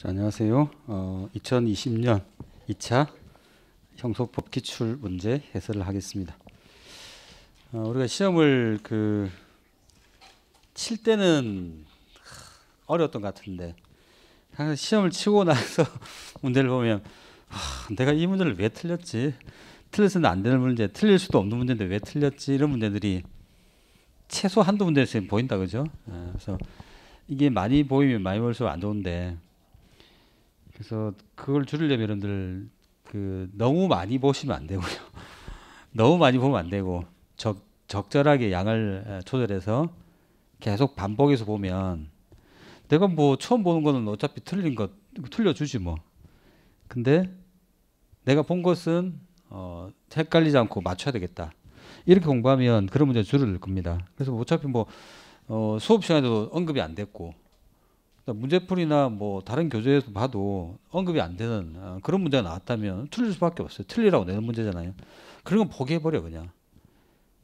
자, 안녕하세요. 어, 2020년 2차 형소법 기출 문제 해설을 하겠습니다. 어, 우리가 시험을 그칠 때는 어려웠던 것 같은데 시험을 치고 나서 문제를 보면 하, 내가 이 문제를 왜 틀렸지? 틀려서는 안 되는 문제, 틀릴 수도 없는 문제인데 왜 틀렸지? 이런 문제들이 최소 한두 문제씩 보인다 그죠? 어, 그래서 이게 많이 보이면 많이 볼수록 안 좋은데 그래서 그걸 줄이려면 여러분들 그 너무 많이 보시면 안 되고요. 너무 많이 보면 안 되고 적, 적절하게 양을 조절해서 계속 반복해서 보면 내가 뭐 처음 보는 거는 어차피 틀린 것 틀려주지 뭐. 근데 내가 본 것은 어, 헷갈리지 않고 맞춰야 되겠다. 이렇게 공부하면 그런 문제 줄을 겁니다. 그래서 어차피 뭐 어, 수업 시간에도 언급이 안 됐고 그러니까 문제풀이나 뭐 다른 교재에서 봐도 언급이 안 되는 어, 그런 문제가 나왔다면 틀릴 수밖에 없어요. 틀리라고 내는 문제잖아요. 그런 건 포기해버려 그냥.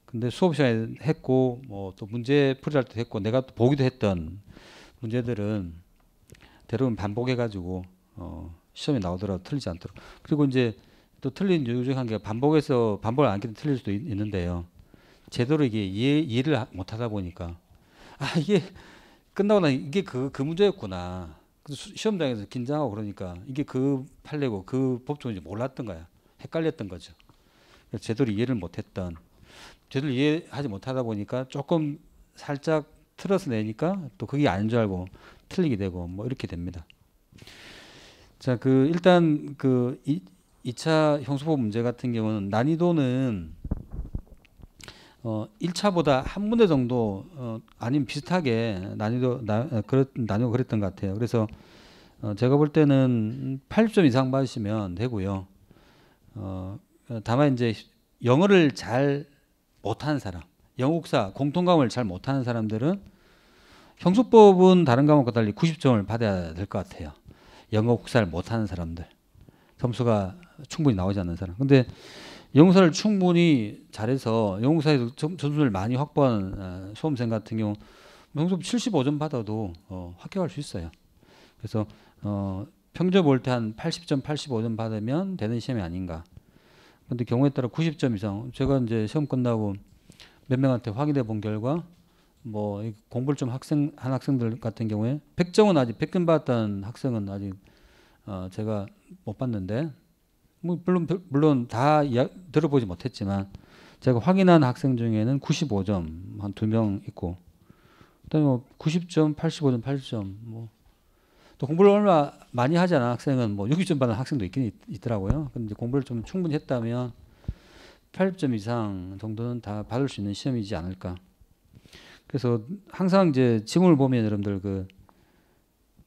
근데 수업 시간에 했고 뭐 또 문제풀이 할때 했고 내가 또 보기도 했던 문제들은 대부분 반복해가지고 어 시험에 나오더라도 틀리지 않도록. 그리고 이제 또 틀린 요유 중에 한게 반복해서 반복을 안 해도 틀릴 수도 있, 는데요 제대로 이게 이해, 이해를 못하다 보니까 아 이게 끝나고 나 이게 그, 그 문제였구나. 시험장에서 긴장하고 그러니까 이게 그 판례고 그 법조인지 몰랐던 거야. 헷갈렸던 거죠. 제대로 이해를 못했던. 제대로 이해하지 못하다 보니까 조금 살짝 틀어서 내니까 또 그게 아닌 줄 알고 틀리게 되고 뭐 이렇게 됩니다. 자, 그 일단 그 이, 2차 형수법 문제 같은 경우는 난이도는 어 1차보다 한 문제 정도 어, 아니면 비슷하게 난이도 나, 그렇, 나뉘고 그랬던 것 같아요. 그래서 어, 제가 볼 때는 80점 이상 받으시면 되고요. 어, 다만 이제 영어를 잘 못하는 사람, 영국사 공통과을잘 못하는 사람들은 형수법은 다른 과목과 달리 90점을 받아야 될 것 같아요. 영어 국사를 못하는 사람들 점수가 충분히 나오지 않는 사람. 근데 영사를 충분히 잘해서 영사에서 점수를 많이 확보한 어, 수험생 같은 경우 영수 75점 받아도 어, 합격할 수 있어요. 그래서 어, 평점 볼때한 80점, 85점 받으면 되는 시험이 아닌가. 근데 경우에 따라 90점 이상. 제가 이제 시험 끝나고 몇 명한테 확인해 본 결과 뭐 공부를 좀 학생 한 학생들 같은 경우에 100점은 아직 100점 받았다 학생은 아직 어, 제가 못 봤는데 뭐 물론 물론 다 들어보지 못했지만 제가 확인한 학생 중에는 95점 한 두 명 있고 그다음에 뭐 90점, 85점, 80점 뭐 또 공부를 얼마 많이 하잖아 학생은 뭐 60점 받는 학생도 있긴 있, 더라고요 근데 공부를 좀 충분히 했다면 80점 이상 정도는 다 받을 수 있는 시험이지 않을까. 그래서 항상 이제 지문을 보면 여러분들 그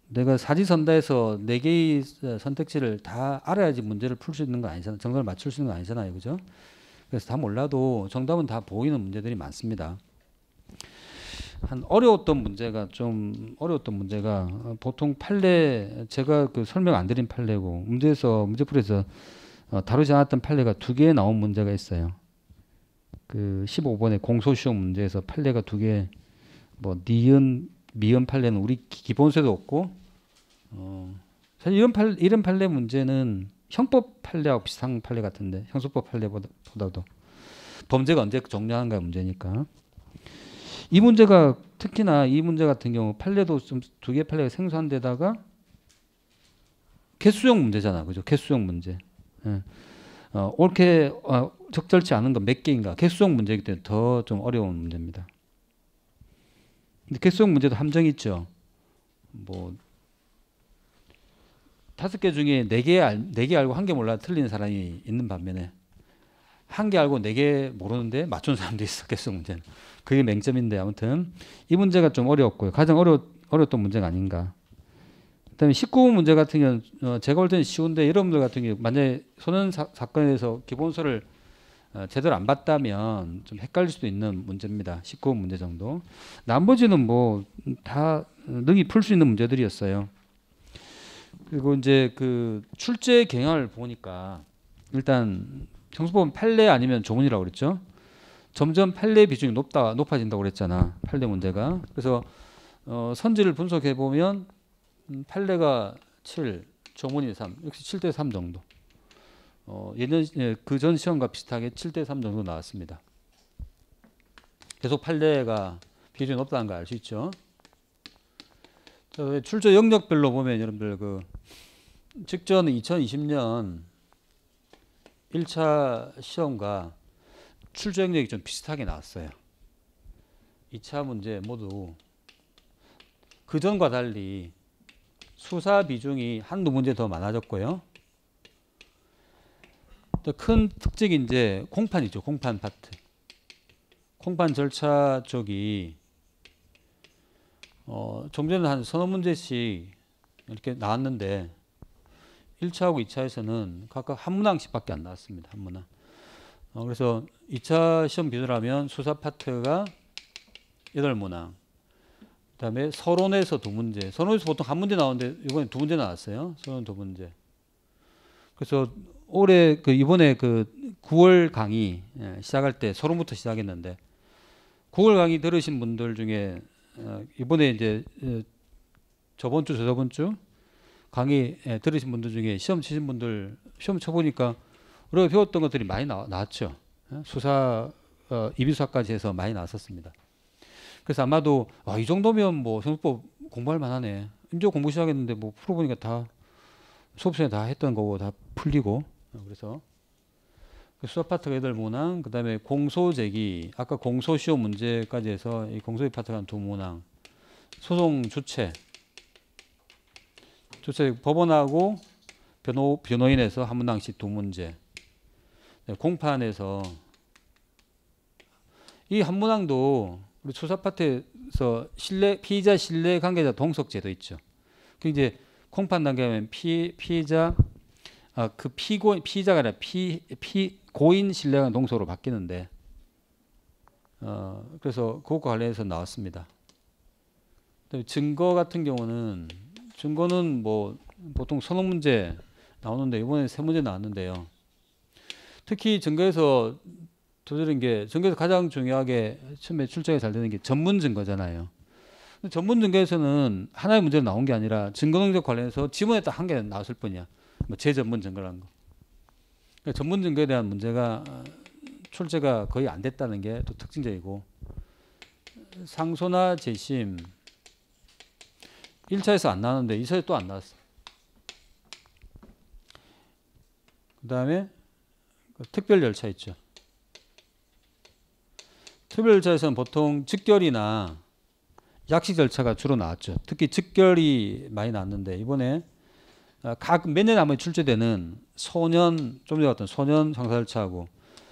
내가 사지선다에서 네 개의 선택지를 다 알아야지 문제를 풀 수 있는 거 아니잖아요. 정답을 맞출 수 있는 거 아니잖아요. 그죠? 그래서 다 몰라도 정답은 다 보이는 문제들이 많습니다. 한 어려웠던 문제가 좀 어려웠던 문제가 보통 판례 제가 그 설명 안 드린 판례고 문제에서 문제풀에서 어, 다루지 않았던 판례가 두 개 나온 문제가 있어요. 그 15번의 공소시효 문제에서 판례가 두 개 뭐 니은 미연 판례는 우리 기본세도 없고 어, 사실 이런 판례, 이런 판례 문제는 형법 판례하고 비슷한 판례 같은데 형소법 판례보다도 범죄가 언제 정리하는가 문제니까 이 문제가 특히나 이 문제 같은 경우 판례도 좀 두 개 판례가 생소한 데다가 개수형 문제잖아 그죠 개수형 문제 예. 어, 옳게 어, 적절치 않은 건 몇 개인가 개수형 문제이기 때문에 더 좀 어려운 문제입니다 근데 객소형 문제도 함정이 있죠. 뭐 다섯 개 중에 네 개 네개 네 알고 한 개 몰라 틀리는 사람이 있는 반면에 한 개 알고 네 개 모르는데 맞춘 사람도 있어 객소 문제는 그게 맹점인데 아무튼 이 문제가 좀 어려웠고요. 가장 어려 어려웠던 문제가 아닌가. 그다음에 19호 문제 같은 경우는 어, 제가 볼 때는 쉬운데 여러분들 같은 경우 만약에 소년 사, 건에서 기본서를 어, 제대로 안 봤다면 좀 헷갈릴 수도 있는 문제입니다. 19억 문제 정도. 나머지는 뭐 다 능히 풀 수 있는 문제들이었어요. 그리고 이제 그 출제 경향을 보니까 일단 형수법은 판례 아니면 조문이라고 그랬죠. 점점 판례 비중이 높다 높아진다고 그랬잖아. 판례 문제가. 그래서 어, 선지를 분석해 보면 판례가 7, 조문이 3, 역시 7대 3 정도. 어, 예전 예, 그전 시험과 비슷하게 7대 3 정도 나왔습니다. 계속 8대가 비율이 높다는 걸 알 수 있죠. 출제 영역별로 보면 여러분들 그 직전 2020년 1차 시험과 출제 영역이 좀 비슷하게 나왔어요. 2차 문제 모두 그전과 달리 수사 비중이 한두 문제 더 많아졌고요. 큰 특징이 이제 공판이죠. 공판 파트. 공판 절차 쪽이 어, 좀 전에 한 서너 문제씩 이렇게 나왔는데 1차하고 2차에서는 각각 한 문항씩 밖에 안 나왔습니다. 한 문항. 어, 그래서 2차 시험 비교라면 수사 파트가 8문항. 그 다음에 서론에서 두 문제. 서론에서 보통 한 문제 나오는데 이번에 두 문제 나왔어요. 서론 두 문제. 그래서 올해 그 이번에 그 9월 강의 예, 시작할 때 서론부터 시작했는데 9월 강의 들으신 분들 중에 어, 이번에 이제 어, 저번 주 저저번 주 강의 예, 들으신 분들 중에 시험 치신 분들 시험 쳐보니까 우리가 배웠던 것들이 많이 나, 왔죠 예, 수사 어, 이비수사까지 해서 많이 나왔었습니다. 그래서 아마도 아, 이 정도면 뭐 선수법 공부할 만하네. 이제 공부 시작했는데 뭐 풀어보니까 다 수업 시간에 다 했던 거고 다 풀리고 어, 그래서 그 수사 파트가 여덟 문항, 그 다음에 공소 제기, 아까 공소시효 문제까지 해서 이 공소의 파트가 한두 문항, 소송 주체, 주체 법원하고 변호, 변호인에서 한 문항씩 두 문제, 네, 공판에서 이 한 문항도 우리 수사 파트에서 신뢰, 피의자 신뢰 관계자 동석제도 있죠. 그 이제 공판 단계면 하 피, 피의자 아, 그 피고 피자가 아니라 피, 피 고인 신뢰가 농소로 바뀌는데 어, 그래서 그것과 관련해서 나왔습니다. 증거 같은 경우는 증거는 뭐 보통 서너 문제 나오는데 이번에 세 문제 나왔는데요. 특히 증거에서 두드린 게 증거에서 가장 중요하게 처음에 출제가 잘 되는 게 전문 증거잖아요. 전문 증거에서는 하나의 문제 나온 게 아니라 증거 능력 관련해서 지문에 딱한개 나왔을 뿐이야. 뭐 재전문 증거라는 거. 그러니까 전문 증거에 대한 문제가 어, 출제가 거의 안 됐다는 게 또 특징적이고 상소나 재심 1차에서 안 나왔는데 2차에 또 안 나왔어. 그 다음에 특별 열차 있죠. 특별 열차에서는 보통 즉결이나 약식 절차가 주로 나왔죠. 특히 즉결이 많이 나왔는데 이번에 어, 각몇 년에 한 번 출제되는 소년 좀 전에 봤던 소년 장사열차하고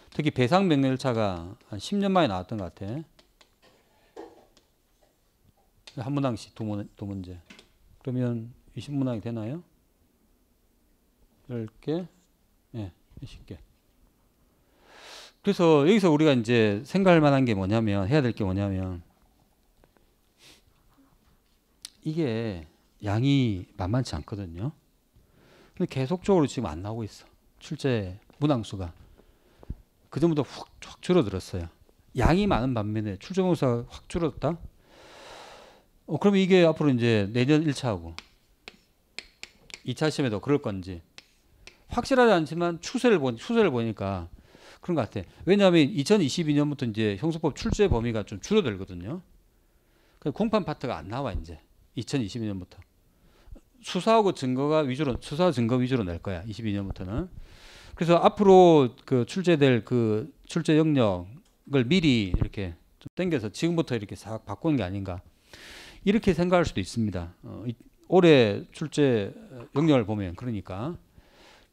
특히 배상 명렬차가 한 10년 만에 나왔던 것 같아. 한 문항씩 두, 문, 두 문제. 그러면 20문항이 되나요? 10개? 예, 네, 20개. 그래서 여기서 우리가 이제 생각할 만한 게 뭐냐면 해야 될 게 뭐냐면 이게 양이 만만치 않거든요. 근데 계속적으로 지금 안 나오고 있어. 출제 문항수가 그전부터 확, 확 줄어들었어요. 양이 많은 반면에 출제 공사가확 줄었다. 어, 그럼 이게 앞으로 이제 내년 1차하고 2차 시험에도 그럴 건지 확실하지 않지만 추세를 보 추세를 보니까 그런 것 같아. 왜냐하면 2022년부터 이제 형사법 출제 범위가 좀 줄어들거든요. 공판 파트가 안 나와 이제 2022년부터. 수사하고 증거가 위주로 수사 증거 위주로 낼 거야. 22년부터는. 그래서 앞으로 그 출제될 그 출제 영역을 미리 이렇게 좀 땡겨서 지금부터 이렇게 싹 바꾸는 게 아닌가 이렇게 생각할 수도 있습니다. 어, 이, 올해 출제 영역을 보면 그러니까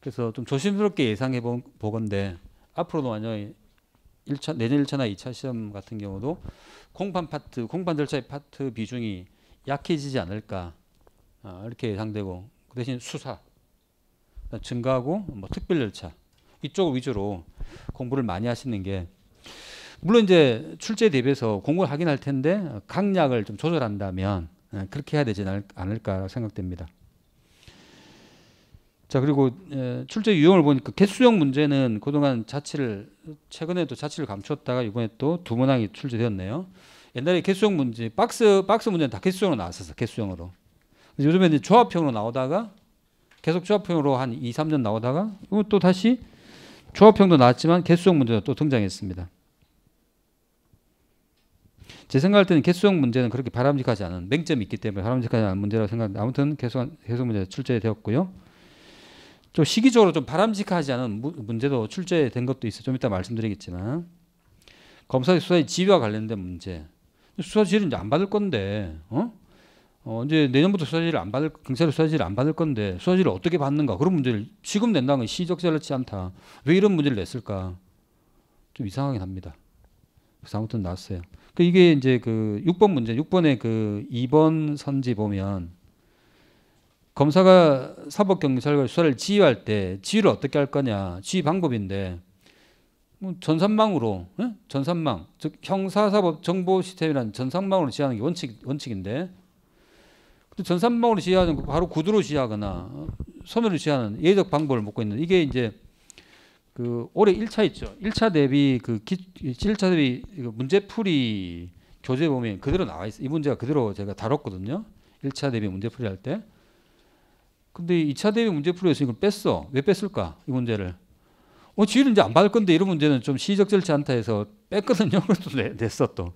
그래서 좀 조심스럽게 예상해 본 보건데 앞으로도 만약에 1차, 내년 1차나 2차 시험 같은 경우도 공판 파트, 공판 절차의 파트 비중이 약해지지 않을까 어, 이렇게 예상되고 그 대신 수사 증가하고 뭐 특별 열차 이쪽 위주로 공부를 많이 하시는 게 물론 이제 출제 대비해서 공부를 하긴 할 텐데 강약을 좀 조절한다면 예, 그렇게 해야 되지 않을까 생각됩니다. 자 그리고 예, 출제 유형을 보니까 개수형 문제는 그동안 자치를 최근에도 자치를 감추다가 이번에 또두 문항이 출제되었네요. 옛날에 개수형 문제 박스 박스 문제는 다 개수형으로 나왔었어 개수형으로 요즘에 이제 조합형으로 나오다가 계속 조합형으로 한 2, 3년 나오다가 또 다시 조합형도 나왔지만 개수형 문제도 또 등장했습니다. 제 생각할 때는 개수형 문제는 그렇게 바람직하지 않은 맹점이 있기 때문에 바람직하지 않은 문제라고 생각하는데 아무튼 개수, 개수 문제 출제되었고요. 좀 시기적으로 좀 바람직하지 않은 무, 문제도 출제된 것도 있어 좀 이따 말씀드리겠지만 검사 수사의 지위와 관련된 문제 수사 지휘를 이제 안 받을 건데 어? 어, 이제 내년부터 수사지를 안 받을 경찰의 수사지를 안 받을 건데 수사지를 어떻게 받는가 그런 문제를 지금 낸다는 건시적절하지 않다. 왜 이런 문제를 냈을까? 좀 이상하긴 합니다. 그래서 아무튼 나왔어요. 그 이게 이제 그 6번 문제, 6번의 그 2번 선지 보면 검사가 사법 경찰과 수사를 지휘할 때 지휘를 어떻게 할 거냐 지휘 방법인데 뭐 전산망으로 예? 전산망 즉 형사사법 정보 시스템이란 전산망으로 지휘하는 게 원칙 원칙인데 근데 전산망으로 지휘하는 그 바로 구두로 지휘하거나 소멸로 어, 지휘하는 예적 외 방법을 묻고 있는 이게 이제 그 올해 1차 있죠. 1차 대비 그 기, 7차 대비 그 문제풀이 교재 보면 그대로 나와 있어요. 이 문제가 그대로 제가 다뤘거든요. 1차 대비 문제풀이 할 때. 근데 2차 대비 문제풀이에서 이걸 뺐어. 왜 뺐을까? 이 문제를. 어, 지휘를 이제 안 받을 건데 이런 문제는 좀시적절치 않다 해서 뺐거든요. 그래도 냈어 또.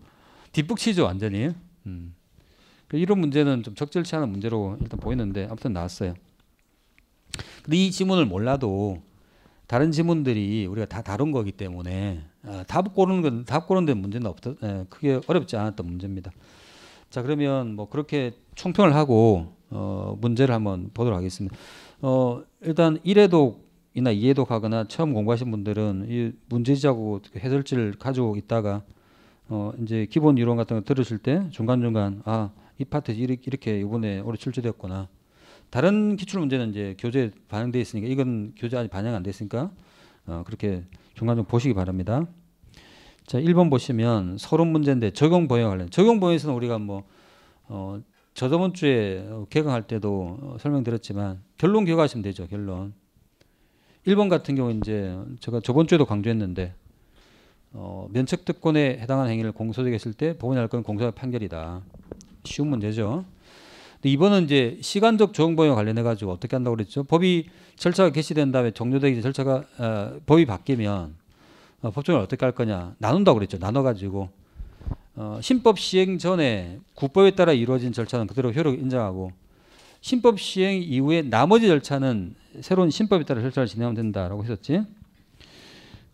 뒷북치죠 완전히. 음. 그 이런 문제는 좀 적절치 않은 문제로 일단 보이는데 아무튼 나왔어요. 근데 이 지문을 몰라도 다른 지문들이 우리가 다 다른 거기 때문에 아, 답 고르는 건, 답 고르는 데 문제는 없다, 에, 예, 크게 어렵지 않았던 문제입니다. 자 그러면 뭐 그렇게 총평을 하고 어, 문제를 한번 보도록 하겠습니다. 어, 일단 1회독이나 2회독 하거나 처음 공부하신 분들은 이 문제지하고 해설지를 가지고 있다가 어, 이제 기본 이론 같은 거 들으실 때 중간중간 아이 파트 이렇게 이번에 올해 출제되었거나 다른 기출 문제는 이제 교재 반영돼 있으니까 이건 교재 아직 반영 안 됐으니까 어, 그렇게 중간 좀 보시기 바랍니다. 자, 1번 보시면 서론 문제인데 적용 보위와 관련. 적용 보위에서는 우리가 뭐 어, 저저번 주에 개강할 때도 어, 설명드렸지만 결론 기억하시면 되죠. 결론. 1번 같은 경우 이제 제가 저번 주에도 강조했는데 어, 면책특권에 해당하는 행위를 공소되 했을 때 법원이 할 건 공소의 판결이다. 쉬운 문제죠. 근데 이번은 이제 시간적 조정법에 관련해 가지고 어떻게 한다고 그랬죠? 법이 절차가 개시된 다음에 종료되기 절차가 어, 법이 바뀌면 어, 법정을 어떻게 할 거냐 나눈다고 그랬죠. 나눠 가지고 어, 신법 시행 전에 국법에 따라 이루어진 절차는 그대로 효력 인정하고 신법 시행 이후에 나머지 절차는 새로운 신법에 따라 절차를 진행하면 된다라고 했었지.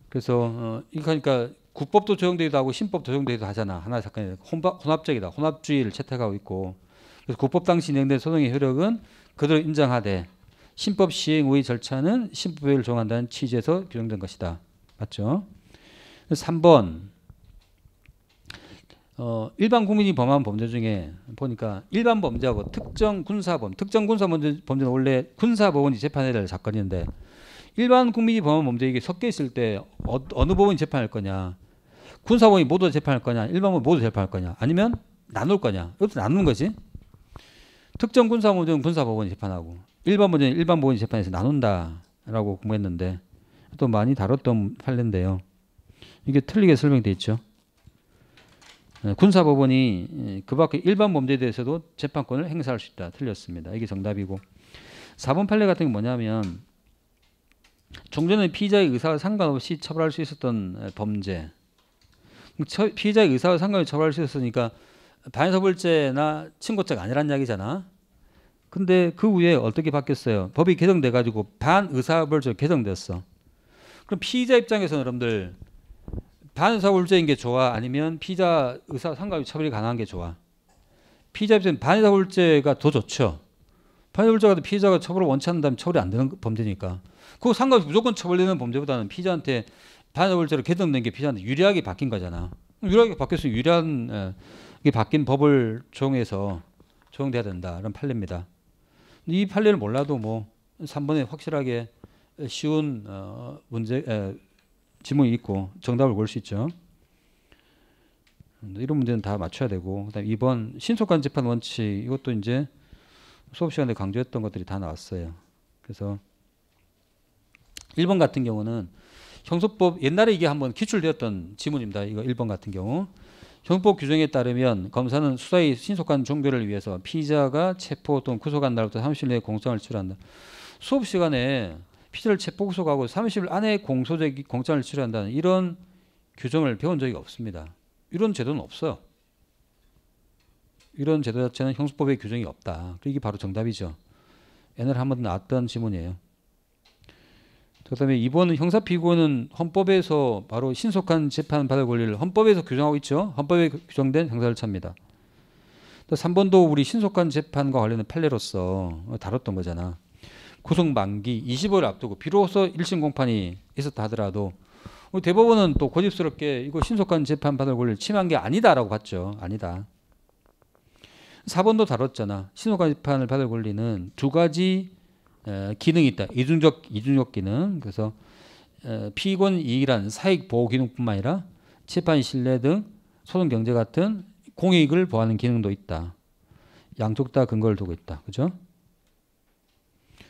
그래서 어, 이거 하니까 국법도 적용되기도 하고 신법도 적용되기도 하잖아. 하나의 사건이 혼합적이다. 혼합주의를 채택하고 있고 그래서 국법 당시 진행된 소송의 효력은 그대로 인정하되 신법 시행 후의 절차는 신법을 정한다는 취지에서 규정된 것이다. 맞죠? 3번 어, 일반 국민이 범한 범죄 중에 보니까 일반 범죄하고 특정 군사범, 특정 군사 범죄, 범죄는 원래 군사법원이 재판해야 될 사건인데 일반 국민이 범한 범죄 이게 섞여 있을 때 어, 느 법원이 재판할 거냐? 군사법이 모두 재판할 거냐, 일반법이 모두 재판할 거냐, 아니면 나눌 거냐. 이것도 나누는 거지. 특정 군사법은 군사법원이 재판하고 일반법은 일반법원이 재판해서 나눈다라고 공부했는데 또 많이 다뤘던 판례인데요. 이게 틀리게 설명돼 있죠. 네, 군사법원이 예, 그 밖에 일반 범죄에 대해서도 재판권을 행사할 수 있다. 틀렸습니다. 이게 정답이고 4번 판례 같은 게 뭐냐면 종전의 피의자의 의사와 상관없이 처벌할 수 있었던 범죄 피해자의 의사와 상관이 처벌할 수 있으니까 반사불죄나 친고죄가 아니란 이야기잖아. 근데 그 후에 어떻게 바뀌었어요? 법이 개정돼 가지고 반의사불죄 개정됐어. 그럼 피의자 입장에서는 여러분들 반의사불죄인 게 좋아 아니면 피의자 의사 상관이 처벌이 가능한 게 좋아? 피의자 입장에서 반의사불죄가 더 좋죠. 반의사불죄가 피해자가 처벌을 원치 않는다면 처벌이 안 되는 범죄니까. 그거 상관없이 무조건 처벌되는 범죄보다는 피의자한테 반자율제로 개정된 게피자한데 유리하게 바뀐 거잖아. 유리하게 바뀌었으니 유리한 예, 이게 바뀐 법을 적용해서 적용돼야 된다. 이 판례입니다. 이 판례를 몰라도 뭐 3번에 확실하게 쉬운 어, 문제 에, 예, 지문이 있고 정답을 볼 수 있죠. 이런 문제는 다 맞춰야 되고 그다음 2번 신속한 재판 원칙 이것도 이제 수업 시간에 강조했던 것들이 다 나왔어요. 그래서 1번 같은 경우는 형소법 옛날에 이게 한번 기출되었던 지문입니다. 이거 1번 같은 경우. 형법 규정에 따르면 검사는 수사의 신속한 종결을 위해서 피의자가 체포 또는 구속한 날부터 30일 내에 공소을 제출한다. 수업 시간에 피의자를 체포 구속하고 30일 안에 공소제 공장을 제출한다는 이런 규정을 배운 적이 없습니다. 이런 제도는 없어요. 이런 제도 자체는 형수법의 규정이 없다. 이게 바로 정답이죠. 옛날에 한번 나왔던 지문이에요. 그다음에 이번 형사 피고는 헌법에서 바로 신속한 재판 받을 권리를 헌법에서 규정하고 있죠. 헌법에 규정된 형사를 찹니다. 3번도 우리 신속한 재판과 관련된 판례로서 다뤘던 거잖아. 구속 만기 20월 앞두고 비로소 1심 공판이 있었다 하더라도 뭐 대법원은 또 고집스럽게 이거 신속한 재판 받을 권리를 침한 게 아니다라고 봤죠. 아니다. 4번도 다뤘잖아. 신속한 재판을 받을 권리는 두 가지 기능이 있다. 이중적 이중적 기능. 그래서 피곤 이익이란 사익 보호 기능뿐만 아니라 칠판 신뢰 등 소득 경제 같은 공익을 보하는 기능도 있다. 양쪽 다 근거를 두고 있다. 그죠?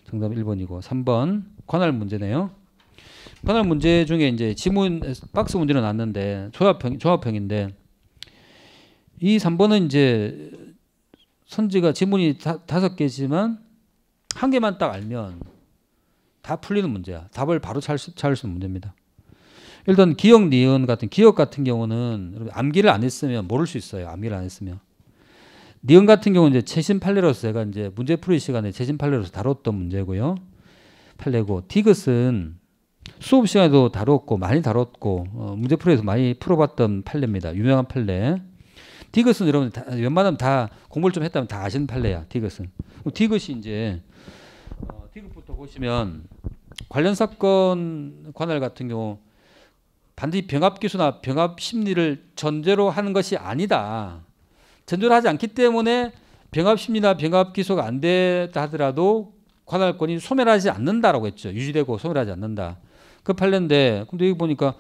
정답 1번이고 3번 관할 문제네요. 관할 문제 중에 이제 지문 박스 문제는 났는데 조합형 조합형인데 이 3번은 이제 선지가 지문이 다섯 개지만 한 개만 딱 알면 다 풀리는 문제야. 답을 바로 찾을 수, 찾을 수 있는 문제입니다. 일단 기억 니은 같은 기억 같은 경우는 암기를 안 했으면 모를 수 있어요. 암기를 안 했으면. 니은 같은 경우는 이제 최신 판례로서 제가 이제 문제 풀이 시간에 최신 판례로서 다뤘던 문제고요. 판례고 디귿은 수업 시간에도 다뤘고 많이 다뤘고 어, 문제 풀이에서 많이 풀어봤던 판례입니다. 유명한 판례. 디귿은 여러분 다, 웬만하면 다 공부를 좀 했다면 다 아시는 판례야. 디귿은. 디귿이 이제 보시면 관련 사건 관할 같은 경우 반드시 병합 기수나 병합 심리를 전제로 하는 것이 아니다. 전제로 하지 않기 때문에 병합 심리나 병합 기소가 안 됐다 하더라도 관할권이 소멸하지 않는다라고 했죠. 유지되고 소멸하지 않는다. 그 판례인데 근데 여기 보니까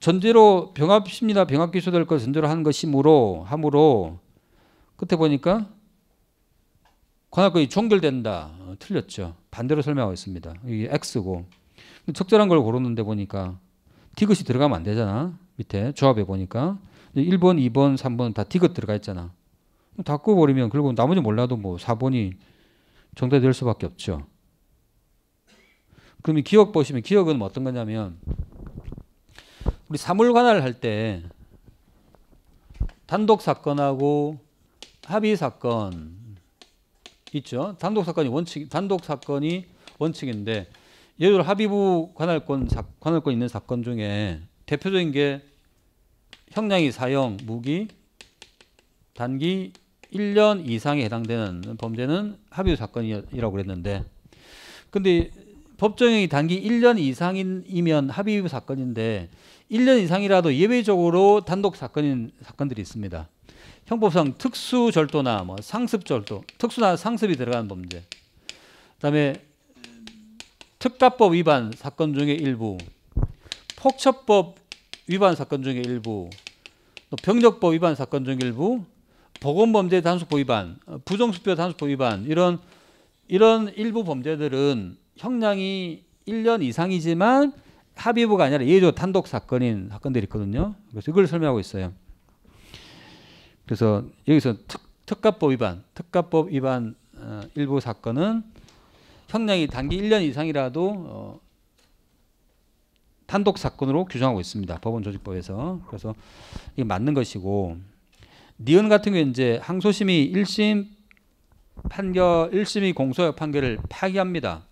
전제로 병합 심리나 병합 기소될 걸 전제로 하는 것이므로 함으로 끝에 보니까 관할권이 종결된다. 어, 틀렸죠. 반대로 설명하고 있습니다. 이게 X고 적절한 걸 고르는데 보니까 티귿이 들어가면 안 되잖아. 밑에 조합에 보니까 1번, 2번, 3번 다 티귿 들어가 있잖아. 다 꺼버리면 결국 나머지 몰라도 뭐 4번이 정답될 수밖에 없죠. 그러면 기억 보시면 기억은 뭐 어떤 거냐면 우리 사물관할 할때 단독 사건하고 합의 사건 있죠. 단독 사건이 원칙 단독 사건이 원칙인데 예를 들어 합의부 관할권 사, 관할권 있는 사건 중에 대표적인 게 형량이 사형, 무기, 단기 1년 이상에 해당되는 범죄는 합의부 사건이라고 그랬는데 근데 법정형이 단기 1년 이상이면 합의부 사건인데 1년 이상이라도 예외적으로 단독 사건인 사건들이 있습니다. 형법상 특수절도나 뭐 상습절도, 특수나 상습이 들어간 범죄. 그다음에 특가법 위반 사건 중에 일부, 폭처법 위반 사건 중에 일부, 병력법 위반 사건 중 일부, 보건범죄 단속법 위반, 어, 부정수표 단속법 위반 이런 이런 일부 범죄들은 형량이 1년 이상이지만 합의부가 아니라 예조 단독 사건인 사건들이 있거든요. 그래서 이걸 설명하고 있어요. 그래서 여기서 특, 특가법 위반, 특가법 위반 어, 일부 사건은 형량이 단기 1년 이상이라도 어, 단독 사건으로 규정하고 있습니다. 법원 조직법에서. 그래서 이게 맞는 것이고 니은 같은 경우 이제 항소심이 1심 판결 1심이 공소 판결을 파기합니다.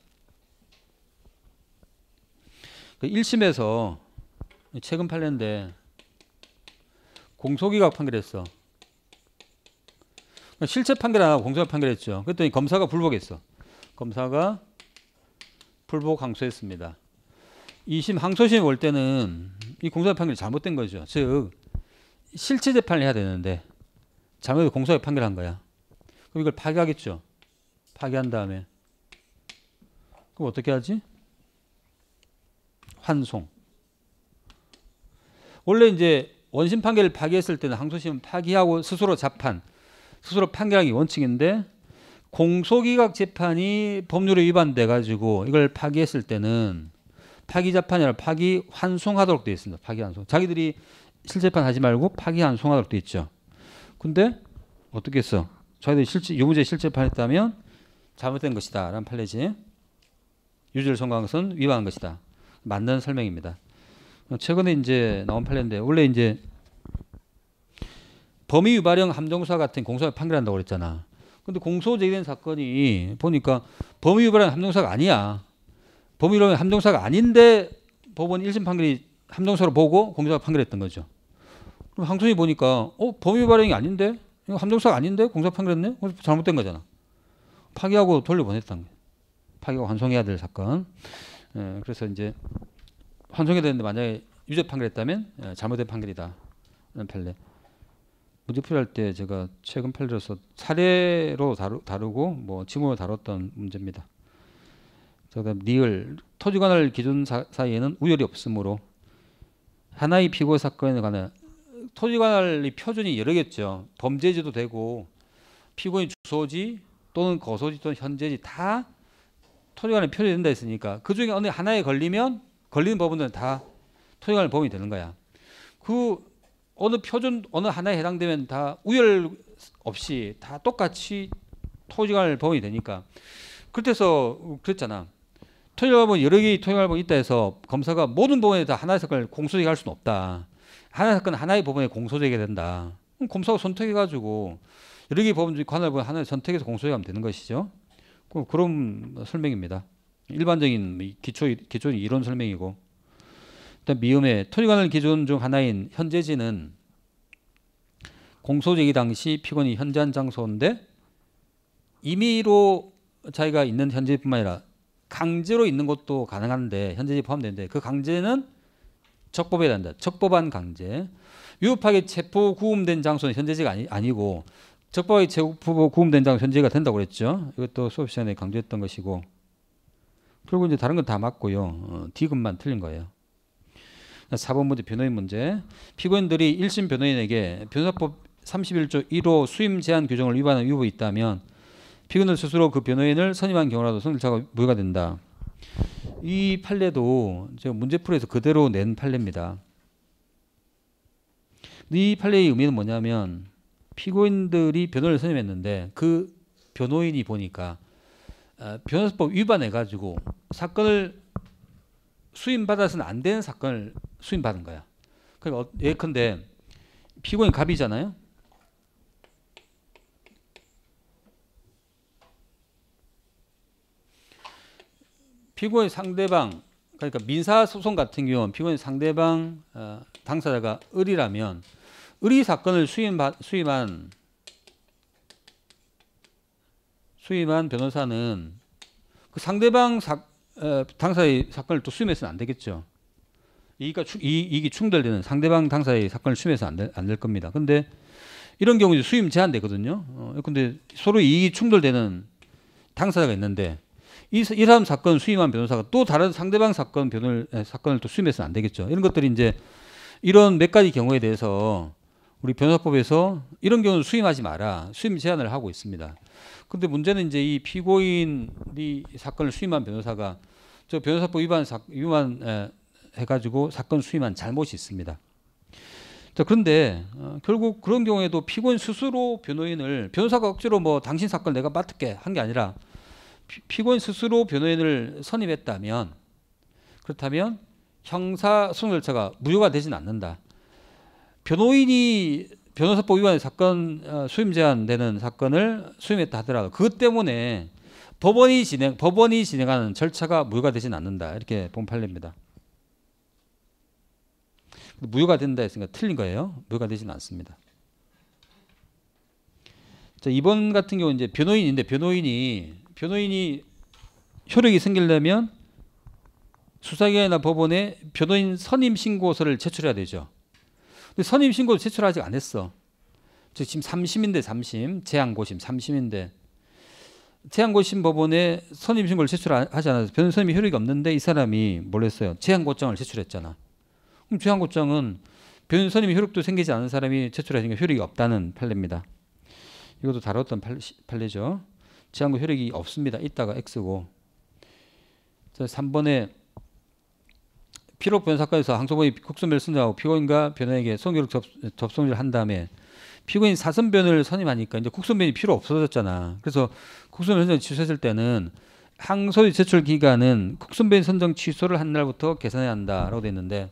그 1심에서 최근 판례인데 공소기각 판결했어. 실체 판결 안 하고 공소 판결했죠. 그랬더니 검사가 불복했어. 검사가 불복 항소했습니다. 2심 항소심 올 때는 이공소 판결이 잘못된 거죠. 즉 실체 재판을 해야 되는데 잘못해서 공소장 판결한 거야. 그럼 이걸 파기하겠죠. 파기한 다음에 그럼 어떻게 하지? 환송. 원래 이제 원심 판결을 파기했을 때는 항소심은 파기하고 스스로 자판 스스로 판결하기 원칙인데 공소기각 재판이 법률에 위반돼 가지고 이걸 파기했을 때는 파기재판이라 파기환송하도록 되어 있습니다. 파기환송. 자기들이 실재판 하지 말고 파기환송하도록 되어 있죠. 근데 어떻게 했어? 저희들이 실제 유무죄 실재판했다면 잘못된 것이다. 라는 판례지. 유죄를 선고한 것은 위반한 것이다. 맞는 설명입니다. 최근에 이제 나온 판례인데 원래 이제 범위 위반형 함정수사 같은 공소를 판결한다고 그랬잖아. 근데 공소 제기된 사건이 보니까 범위 위반형 함정수사가 아니야. 범위 위반형 함정수사가 아닌데 법원 1심 판결이 함정수사로 보고 공소가 판결했던 거죠. 그럼 항소이 보니까 어 범위 발형이 아닌데 이거 함정사가 아닌데 공소 판결했네 잘못된 거잖아 파기하고 돌려보냈다는 거야 파기하고 환송해야 될 사건 예, 그래서 이제 환송해야 되는데 만약에 유죄 판결했다면 예, 잘못된 판결이다 라는 판례 무디필할 때 제가 최근 편들어서 사례로 다루, 고뭐 지문으로 다뤘던 문제입니다. 그다음 리을 토지관할 기준 사, 이에는 우열이 없으므로 하나의 피고 사건에 관한 토지관리 표준이 여러 개죠. 범죄지도 되고 피고인 주소지 또는 거소지 또는 현재지 다 토지관리 표준이 된다 했으니까 그 중에 어느 하나에 걸리면 걸리는 법은다 토지관리 범이 되는 거야. 그 어느 표준 어느 하나에 해당되면 다 우열 없이 다 똑같이 토지관 범위 되니까 그래서 그랬잖아. 토지관범 여러 개 토지관범 있다 해서 검사가 모든 법원에 다 하나의 사건을 공소제기할 수는 없다. 하나의 사건 하나의 법원에 공소제기가 된다. 그럼 검사가 선택해가지고 여러 개의 법 관할 법원 하나를 선택해서 공소제기하면 되는 것이죠. 그럼 그런 설명입니다. 일반적인 기초 기초 이론 설명이고. 일단 미음의 토지관을 기준 중 하나인 현재지는 공소 제기 당시 피고인이 현재한 장소인데 임의로 자기가 있는 현재뿐만 아니라 강제로 있는 것도 가능한데 현재지 포함되는데 그 강제는 적법해야 된다. 적법한 강제. 유법하게 체포 구금된 장소는 현재지가 아니, 아니고 적법하게 체포 구금된 장소 는 현재가 된다고 그랬죠. 이것도 수업 시간에 강조했던 것이고. 그리고 이제 다른 건 다 맞고요. 어, D급만 틀린 거예요. 4번 문제 변호인 문제. 피고인들이 1심 변호인에게 변호사법 31조 1호 수임 제한 규정을 위반한 의혹이 있다면 피고인은 스스로 그 변호인을 선임한 경우라도 선임자가 무효가 된다. 이 판례도 제가 문제풀이에서 그대로 낸 판례입니다. 이 판례의 의미는 뭐냐면 피고인들이 변호를 선임했는데 그 변호인이 보니까 아, 변호사법 위반해 가지고 사건을 수임받아서는 안 되는 사건을 수임받은 거야. 그러니까 예컨대 어, 피고인 갑이잖아요. 피고인 상대방 그러니까 민사 소송 같은 경우는 피고인 상대방 어, 당사자가 을이라면 을이 사건을 수임바, 수임한 수임한 변호사는 그 상대방 사, 어, 당사의 사건을 또 수임해서는 안 되겠죠. 이익과 이익 충돌되는 상대방 당사의 사건을 수임해서 안될 겁니다. 근데 이런 경우 이제 수임 제한되거든요. 어, 근데 서로 이익이 충돌되는 당사자가 있는데 이, 이 사람 사건 수임한 변호사가 또 다른 상대방 사건 변을 사건을 또 수임해서는 안 되겠죠. 이런 것들이 이제 이런 몇 가지 경우에 대해서 우리 변호사법에서 이런 경우는 수임하지 마라 수임 제한을 하고 있습니다. 근데 문제는 이제 이 피고인이 사건을 수임한 변호사가 저 변호사법 위반 사, 위반 에, 해가지고 사건 수임한 잘못이 있습니다. 자 그런데 어, 결국 그런 경우에도 피고인 스스로 변호인을 변호사가 억지로 뭐 당신 사건 내가 맡을게 한 게 아니라 피, 고인 스스로 변호인을 선임했다면 그렇다면 형사 소송 절차가 무효가 되진 않는다. 변호인이 변호사법 위반 사건 어, 수임 제한되는 사건을 수임했다 하더라도 그것 때문에 법원이 진행 법원이 진행하는 절차가 무효가 되진 않는다 이렇게 본 판례입니다. 무효가 된다 했으니까 틀린 거예요. 무효가 되진 않습니다. 자, 이번 같은 경우 이제 변호인인데 변호인이 변호인이 효력이 생기려면 수사기관이나 법원에 변호인 선임 신고서를 제출해야 되죠. 근데 선임신고도 제출 아직 안 했어. 저 지금 3심인데 3심, 재앙고심 3심인데 재앙고심 법원에 선임신고를 제출하지 않아서 변호사님이 효력이 없는데 이 사람이 뭘 했어요? 재앙고장을 제출했잖아. 그럼 재앙고장은 변호사님이 효력도 생기지 않은 사람이 제출하니까 효력이 없다는 판례입니다. 이것도 다뤘던 판례죠. 제한고 효력이 없습니다. 있다가 X고. 자, 3번에 피로 변사건에서 항소법이 국선변을 선정하고 피고인과 변호인에게 소견 접, 송을한 다음에 피고인 사선변을 선임하니까 이제 국선변이 필요 없어졌잖아. 그래서 국선변 선정 취소했을 때는 항소의 제출 기간은 국선변 선정 취소를 한 날부터 계산해야 한다라고 돼 있는데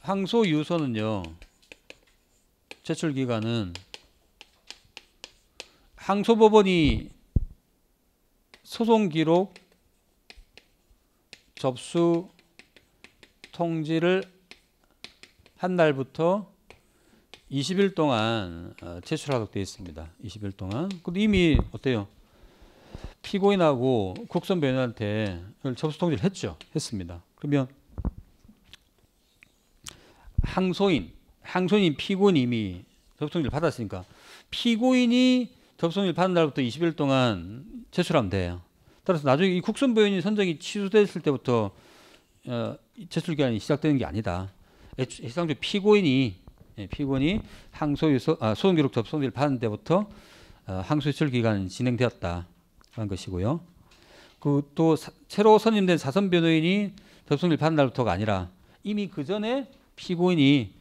항소 유서는요. 제출 기간은 항소법원이 소송 기록 접수 통지를 한 날부터 20일 동안 어, 제출하도록 되어 있습니다. 20일 동안. 근데 이미 어때요? 피고인하고 국선 변호한테 접수 통지를 했죠. 했습니다. 그러면 항소인, 항소인 피고인 이미 접수 통지를 받았으니까 피고인이 접수일 받은 날부터 20일 동안 제출하면 돼요. 따라서 나중에 이 국선 부인이 선정이 취소됐을 때부터 어, 제출 기한이 시작되는 게 아니다. 해상조 피고인이 예, 피고인이 항소유 소, 아, 소송 기록 접수일 받은 때부터 어, 항소 제출 기간 진행되었다 하는 것이고요. 그 또 새로 선임된 사선 변호인이 접수일 받은 날부터가 아니라 이미 그 전에 피고인이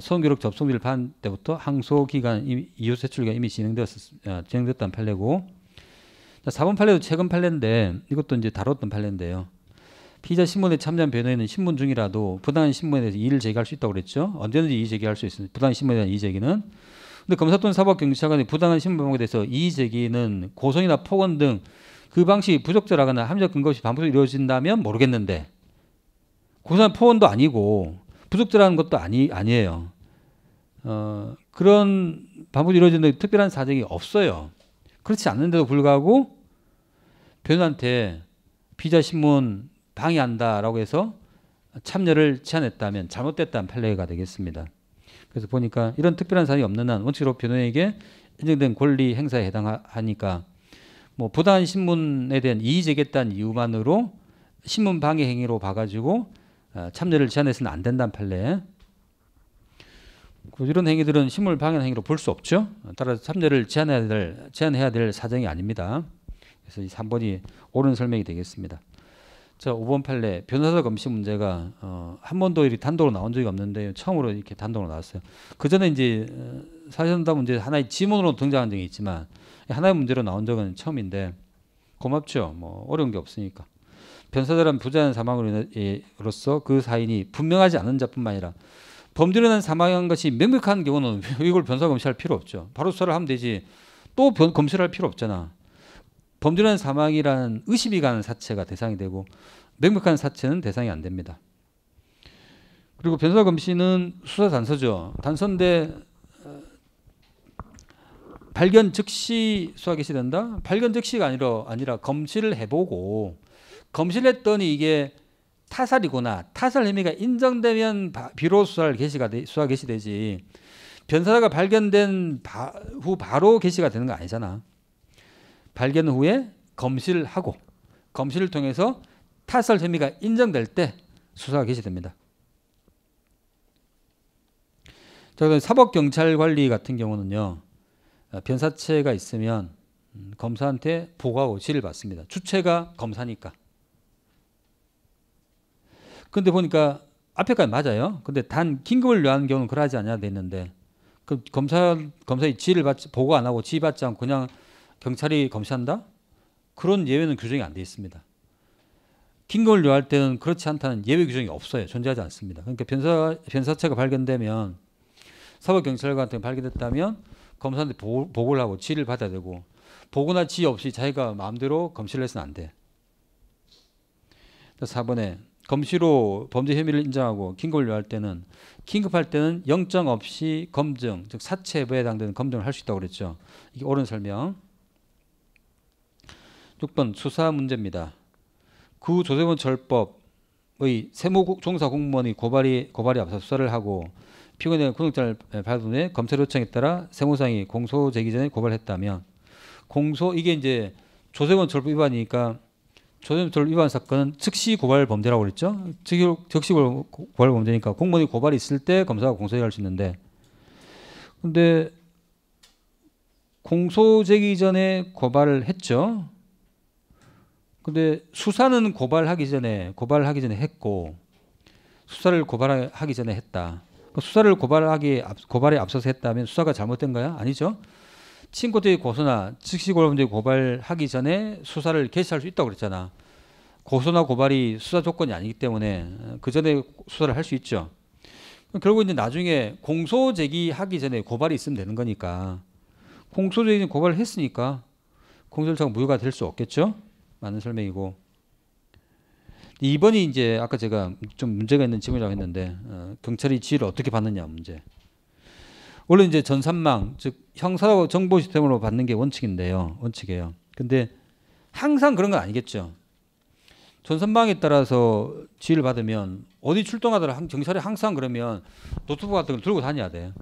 소음기록 접속비를 받은 때부터 항소기간 이후 세출기가 이미 진행되었, 아, 진행됐다는 판례고 자, 4번 판례도 최근 판례인데 이것도 이제 다뤘던 판례인데요. 피의자 신문에 참여한 변호인은 신문 중이라도 부당한 신문에 대해서 이의를 제기할 수 있다고 그랬죠. 언제든지 이의 제기할 수 있습니다. 부당한 신문에 대한 이의 제기는. 근데 검사 또는 사법경찰관이 부당한 신문 방법에 대해서 이의 제기는 고성이나 폭언 등 그 방식이 부적절하거나 합리적 근거 없이 반복적으로 이루어진다면 모르겠는데 고소나 폭언도 아니고 부족들하는 것도 아니 아니에요. 어, 그런 반복이 이루어지는 특별한 사정이 없어요. 그렇지 않는데도 불구하고 변호한테 비자 신문 방해한다라고 해서 참여를 제한했다면 잘못됐다는 판례가 되겠습니다. 그래서 보니까 이런 특별한 사안이 없는 한 원칙으로 변호인에게 인정된 권리 행사에 해당하니까 뭐 부당한 신문에 대한 이의 제기했다는 이유만으로 신문 방해 행위로 봐가지고 아, 참여를 제한해서는 안 된다는 판례. 그 이런 행위들은 식물 방해 행위로 볼 수 없죠. 따라서 참여를 제한해야 될 제한해야 될 사정이 아닙니다. 그래서 이 3번이 옳은 설명이 되겠습니다. 자, 5번 판례 변호사 검시 문제가 어, 한 번도 이렇게 단독으로 나온 적이 없는데 처음으로 이렇게 단독으로 나왔어요. 그 전에 이제 어, 사실다 문제 하나의 지문으로 등장한 적이 있지만 하나의 문제로 나온 적은 처음인데 고맙죠. 뭐 어려운 게 없으니까. 변사자란 부자연 사망으로서 그 사인이 분명하지 않은 자뿐만 아니라 범죄로 인한 사망한 것이 명백한 경우는 이걸 변사 검시할 필요 없죠. 바로 수사를 하면 되지 또 변, 검시를 할 필요 없잖아. 범죄로 난 사망이라는 의심이 가는 사체가 대상이 되고 명백한 사체는 대상이 안 됩니다. 그리고 변사 검시는 수사 단서죠. 단서인데 발견 즉시 수사 개시된다? 발견 즉시가 아니라, 아니라 검시를 해보고 검실했더니 이게 타살이구나. 타살 혐의가 인정되면 비로 수사 개시가 되, 수사 개시되지. 변사자가 발견된 바, 후 바로 개시가 되는 거 아니잖아. 발견 후에 검실하고 검실을 통해서 타살 혐의가 인정될 때 수사가 개시됩니다. 자, 사법 경찰 관리 같은 경우는요. 아, 변사체가 있으면 음, 검사한테 보고하고 지를 받습니다. 주체가 검사니까. 근데 보니까 앞에까지 맞아요. 근데 단 긴급을 위한 경우는 그러하지 않아야 되는데 그 검사 검사의 지를 받지 보고 안 하고 지휘 받지 않고 그냥 경찰이 검사한다? 그런 예외는 규정이 안돼 있습니다. 긴급을 요할 때는 그렇지 않다는 예외 규정이 없어요. 존재하지 않습니다. 그러니까 변사 변사체가 발견되면 사법 경찰관한테 발견됐다면 검사한테 보, 보고를 하고 지를 받아야 되고 보고나 지 없이 자기가 마음대로 검시를 해서는 안 돼. 4번에 검시로 범죄 혐의를 인정하고 긴급을 요할 때는 긴급할 때는 영장 없이 검증, 즉 사체부에 해당되는 검증을 할 수 있다고 그랬죠. 이게 옳은 설명. 6번 수사 문제입니다. 구 조세권 절법의 세무 종사 공무원이 고발이 고발이 앞서 수사를 하고 피고인의 구속자를 발부 후에 검찰 요청에 따라 세무상이 공소 제기 전에 고발했다면 공소 이게 이제 조세권 절법 위반이니까 조선인들 위반 사건은 즉시 고발 범죄라고 그랬죠. 즉시 즉시 고발 범죄니까 공무원이 고발이 있을 때 검사가 공소를 할수 있는데 근데 공소 제기 전에 고발을 했죠. 근데 수사는 고발하기 전에 고발하기 전에 했고 수사를 고발하기 전에 했다. 그러니까 수사를 고발하기 고발에 앞서서 했다면 수사가 잘못된 거야? 아니죠. 친구들이 고소나 즉시고발범죄 고발하기 전에 수사를 개시할 수 있다고 그랬잖아. 고소나 고발이 수사 조건이 아니기 때문에 어, 그 전에 수사를 할 수 있죠. 결국 이제 나중에 공소 제기하기 전에 고발이 있으면 되는 거니까 공소 제기는 고발을 했으니까 공소 절차가 무효가 될 수 없겠죠. 많은 설명이고. 이번이 이제 아까 제가 좀 문제가 있는 질문이라고 했는데 어, 경찰이 지휘를 어떻게 받느냐 문제. 원래 이제 전산망 즉 형사 정보 시스템으로 받는 게 원칙인데요. 원칙이에요. 근데 항상 그런 건 아니겠죠. 전산망에 따라서 지휘를 받으면 어디 출동하더라 경찰이 항상 그러면 노트북 같은 걸 들고 다녀야 돼.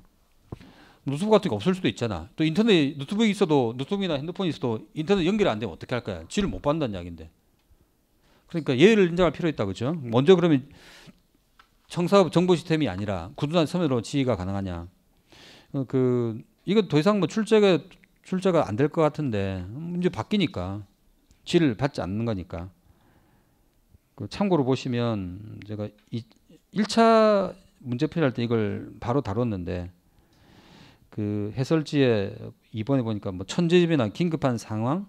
노트북 같은 게 없을 수도 있잖아. 또 인터넷 노트북이 있어도 노트북이나 핸드폰이 있어도 인터넷 연결이 안 되면 어떻게 할 거야? 지를 휘못 받는다는 이야기인데. 그러니까 예의를 인정할 필요 있다 그죠? 먼저 그러면 청사 정보 시스템이 아니라 구두단 서면으로 지휘가 가능하냐? 어, 그 이거 더 이상 뭐 출제가 출제가 안 될 것 같은데 이제 바뀌니까 질을 받지 않는 거니까 그 참고로 보시면 제가 이 1차 문제풀이 할때 이걸 바로 다뤘는데 그 해설지에 이번에 보니까 뭐 천재집이나 긴급한 상황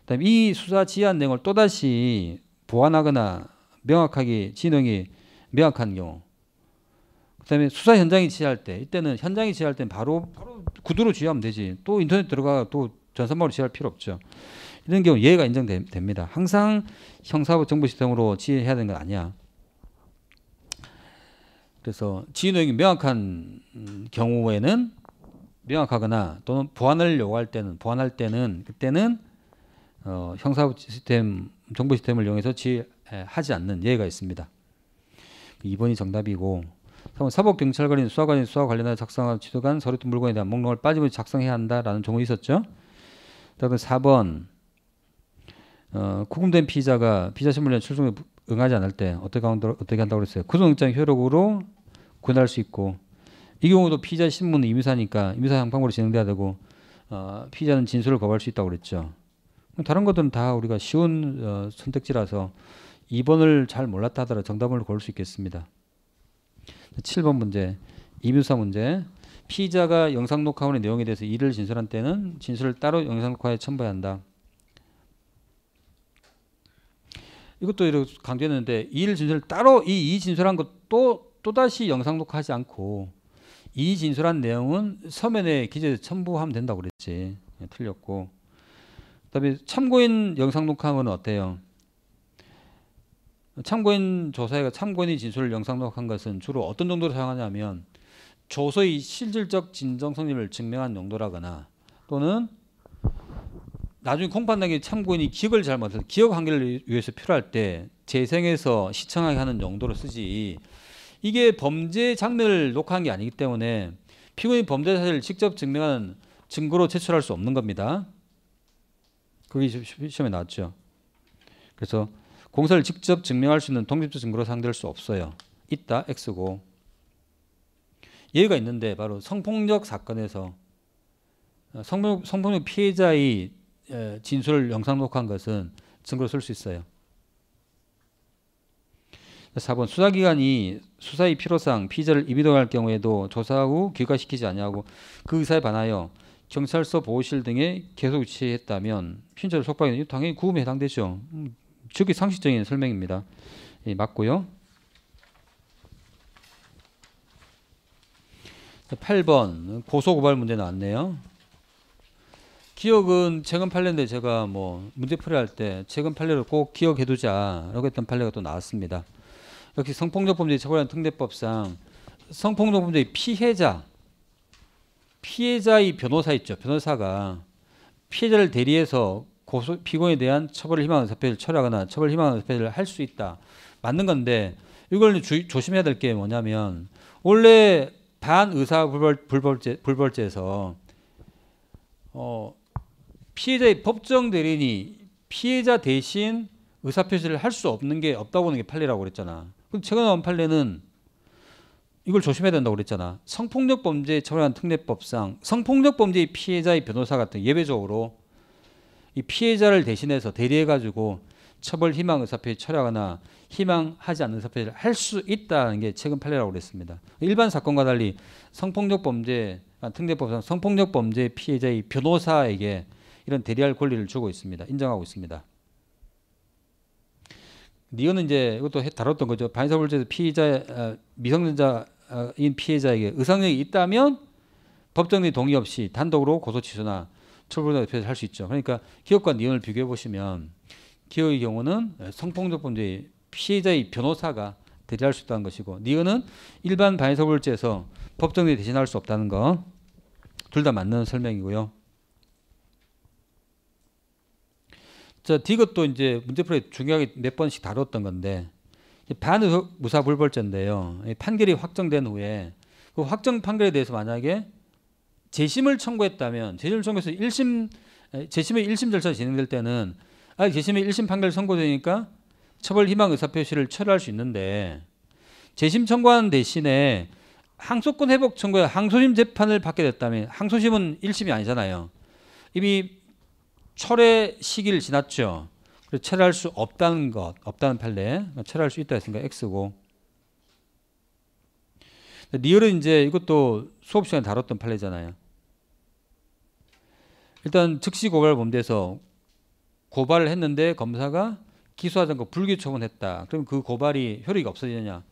그다음 에이 수사 지안 내용을 또다시 보완하거나 명확하게 진행이 명확한 경우 그다음에 수사 현장에 지휘할 때 이때는 현장에 지휘할 때는 바로, 바로 구두로 지휘하면 되지 또 인터넷 들어가 또 전산망으로 지휘할 필요 없죠. 이런 경우 예외가 인정됩니다. 항상 형사부 정보 시스템으로 지휘해야 되는 건 아니야. 그래서 지휘 노역이 명확한 음, 경우에는 명확하거나 또는 보완을 요구할 때는 보완할 때는 그때는 어, 형사부 시스템 정보 시스템을 이용해서 지휘하지 않는 예외가 있습니다. 2번이 정답이고 3번 사법경찰관인 수사관인 수사 관련하여 작성한 지도관 서류 등 물건에 대한 목록을 빠짐없이 작성해야 한다라는 종이 있었죠. 그다음 4번 어, 구금된 피의자가 피의자 신문에 출석에 응하지 않을 때 어떻게 한다 어떻게 한다고 그랬어요. 구속영장 효력으로 구현수 있고 이 경우도 피의자 신문은 임의사니까 임의사 향방으로 진행돼야 되고 어, 피의자는 진술을 거부할 수 있다고 그랬죠. 다른 것들은 다 우리가 쉬운 어, 선택지라서 2번을 잘 몰랐다 하더라도 정답을 고를 수 있겠습니다. 7번 문제 이묘사 문제 피의자가 영상 녹화원의 내용에 대해서 이를 진술한 때는 진술을 따로 영상 녹화에 첨부해야 한다. 이것도 이렇게 강조했는데 이일 진술을 따로 이, 이 진술한 것도 또다시 영상 녹화하지 않고 이 진술한 내용은 서면에 기재에 첨부하면 된다고 그랬지. 예, 틀렸고. 그다음에 참고인 영상 녹화하면 어때요? 참고인 조사에 참고인이 진술을 영상 녹화한 것은 주로 어떤 정도로 사용하냐면 조서의 실질적 진정성임을 증명한 용도라거나 또는 나중에 공판당의 참고인이 기억을 잘못해서 기억 한계를 위해서 필요할 때 재생해서 시청하게 하는 용도로 쓰지 이게 범죄 장면을 녹화한 게 아니기 때문에 피고인 범죄 사실을 직접 증명하는 증거로 제출할 수 없는 겁니다. 그게 시험에 나왔죠. 그래서 공사를 직접 증명할 수 있는 독립적 증거로 상대할 수 없어요. 있다 X고 예외가 있는데 바로 성폭력 사건에서 어, 성폭력, 성폭력 피해자의 진술을 영상 녹화한 것은 증거로 쓸 수 있어요. 4번 수사기관이 수사의 필요상 피의자를 임의동할 경우에도 조사하고 귀가시키지 아니하고 그 의사에 반하여 경찰서 보호실 등에 계속 유치했다면 피의를 속박했는 당연히 구금에 해당되죠. 음, 주기 상식적인 설명입니다. 예, 맞고요. 8번 고소고발 문제 나왔네요. 기억은 최근 판례인데 제가 뭐 문제 풀이할 때 최근 판례를 꼭 기억해두자라고 했던 판례가 또 나왔습니다. 역시 성폭력 범죄 처벌하 특례법상 성폭력 범죄의 피해자 피해자의 변호사 있죠. 변호사가 피해자를 대리해서 고소, 피고에 대한 처벌을 희망하는 사표를 철회하거나 처벌 희망하는 사표를 할 수 있다. 맞는 건데 이걸 주, 조심해야 될 게 뭐냐면 원래 반의사 불벌, 죄 불벌죄에서 어, 피해자의 법정 대리인이 피해자 대신 의사 표시를 할 수 없는 게 없다고 하는 게 판례라고 그랬잖아. 그데 최근 나온 판례는 이걸 조심해야 된다고 그랬잖아. 성폭력 범죄에 처한 특례법상 성폭력 범죄의 피해자의 변호사 같은 예외적으로 이 피해자를 대신해서 대리해가지고 처벌 희망 의사표에 철회하거나 희망하지 않는 의사표를 할 수 있다는 게 최근 판례라고 그랬습니다. 일반 사건과 달리 성폭력 범죄 아, 특례법상 성폭력 범죄 피해자의 변호사에게 이런 대리할 권리를 주고 있습니다. 인정하고 있습니다. 니어는 이제 이것도 다뤘던 거죠. 반사불죄에 피의자 아, 미성년자인 피해자에게 의상력이 있다면 법정리 동의 없이 단독으로 고소 취소나 초보자 표에서할 수 있죠. 그러니까 기업과 니은을 비교해 보시면 기업의 경우는 성폭력 범죄 피해자의 변호사가 대리할 수 있다는 것이고 니은은 일반 반의사불죄에서 법정에 대신할 수 없다는 거 둘 다 맞는 설명이고요. 자, 디귿도 이제 문제풀이 중요하게 몇 번씩 다뤘던 건데 반의사불벌죄인데요 판결이 확정된 후에 그 확정 판결에 대해서 만약에 재심을 청구했다면 재심을 청구해서 1심 재심의 1심 절차 진행될 때는 아 재심의 1심 판결 선고되니까 처벌 희망 의사 표시를 철회할 수 있는데 재심 청구하는 대신에 항소권 회복 청구에 항소심 재판을 받게 됐다면 항소심은 1심이 아니잖아요. 이미 철회 시기를 지났죠. 그래서 철회할 수 없다는 것, 없다는 판례, 철회할 수 있다 했으니까 X고 리얼은 이제 이것도 수업 시간에 다뤘던 판례잖아요. 일단 즉시 고발범대에서 고발을 했는데 검사가 기소하던거 불기 처분했다. 그럼 그 고발이 효력이 없어지느냐?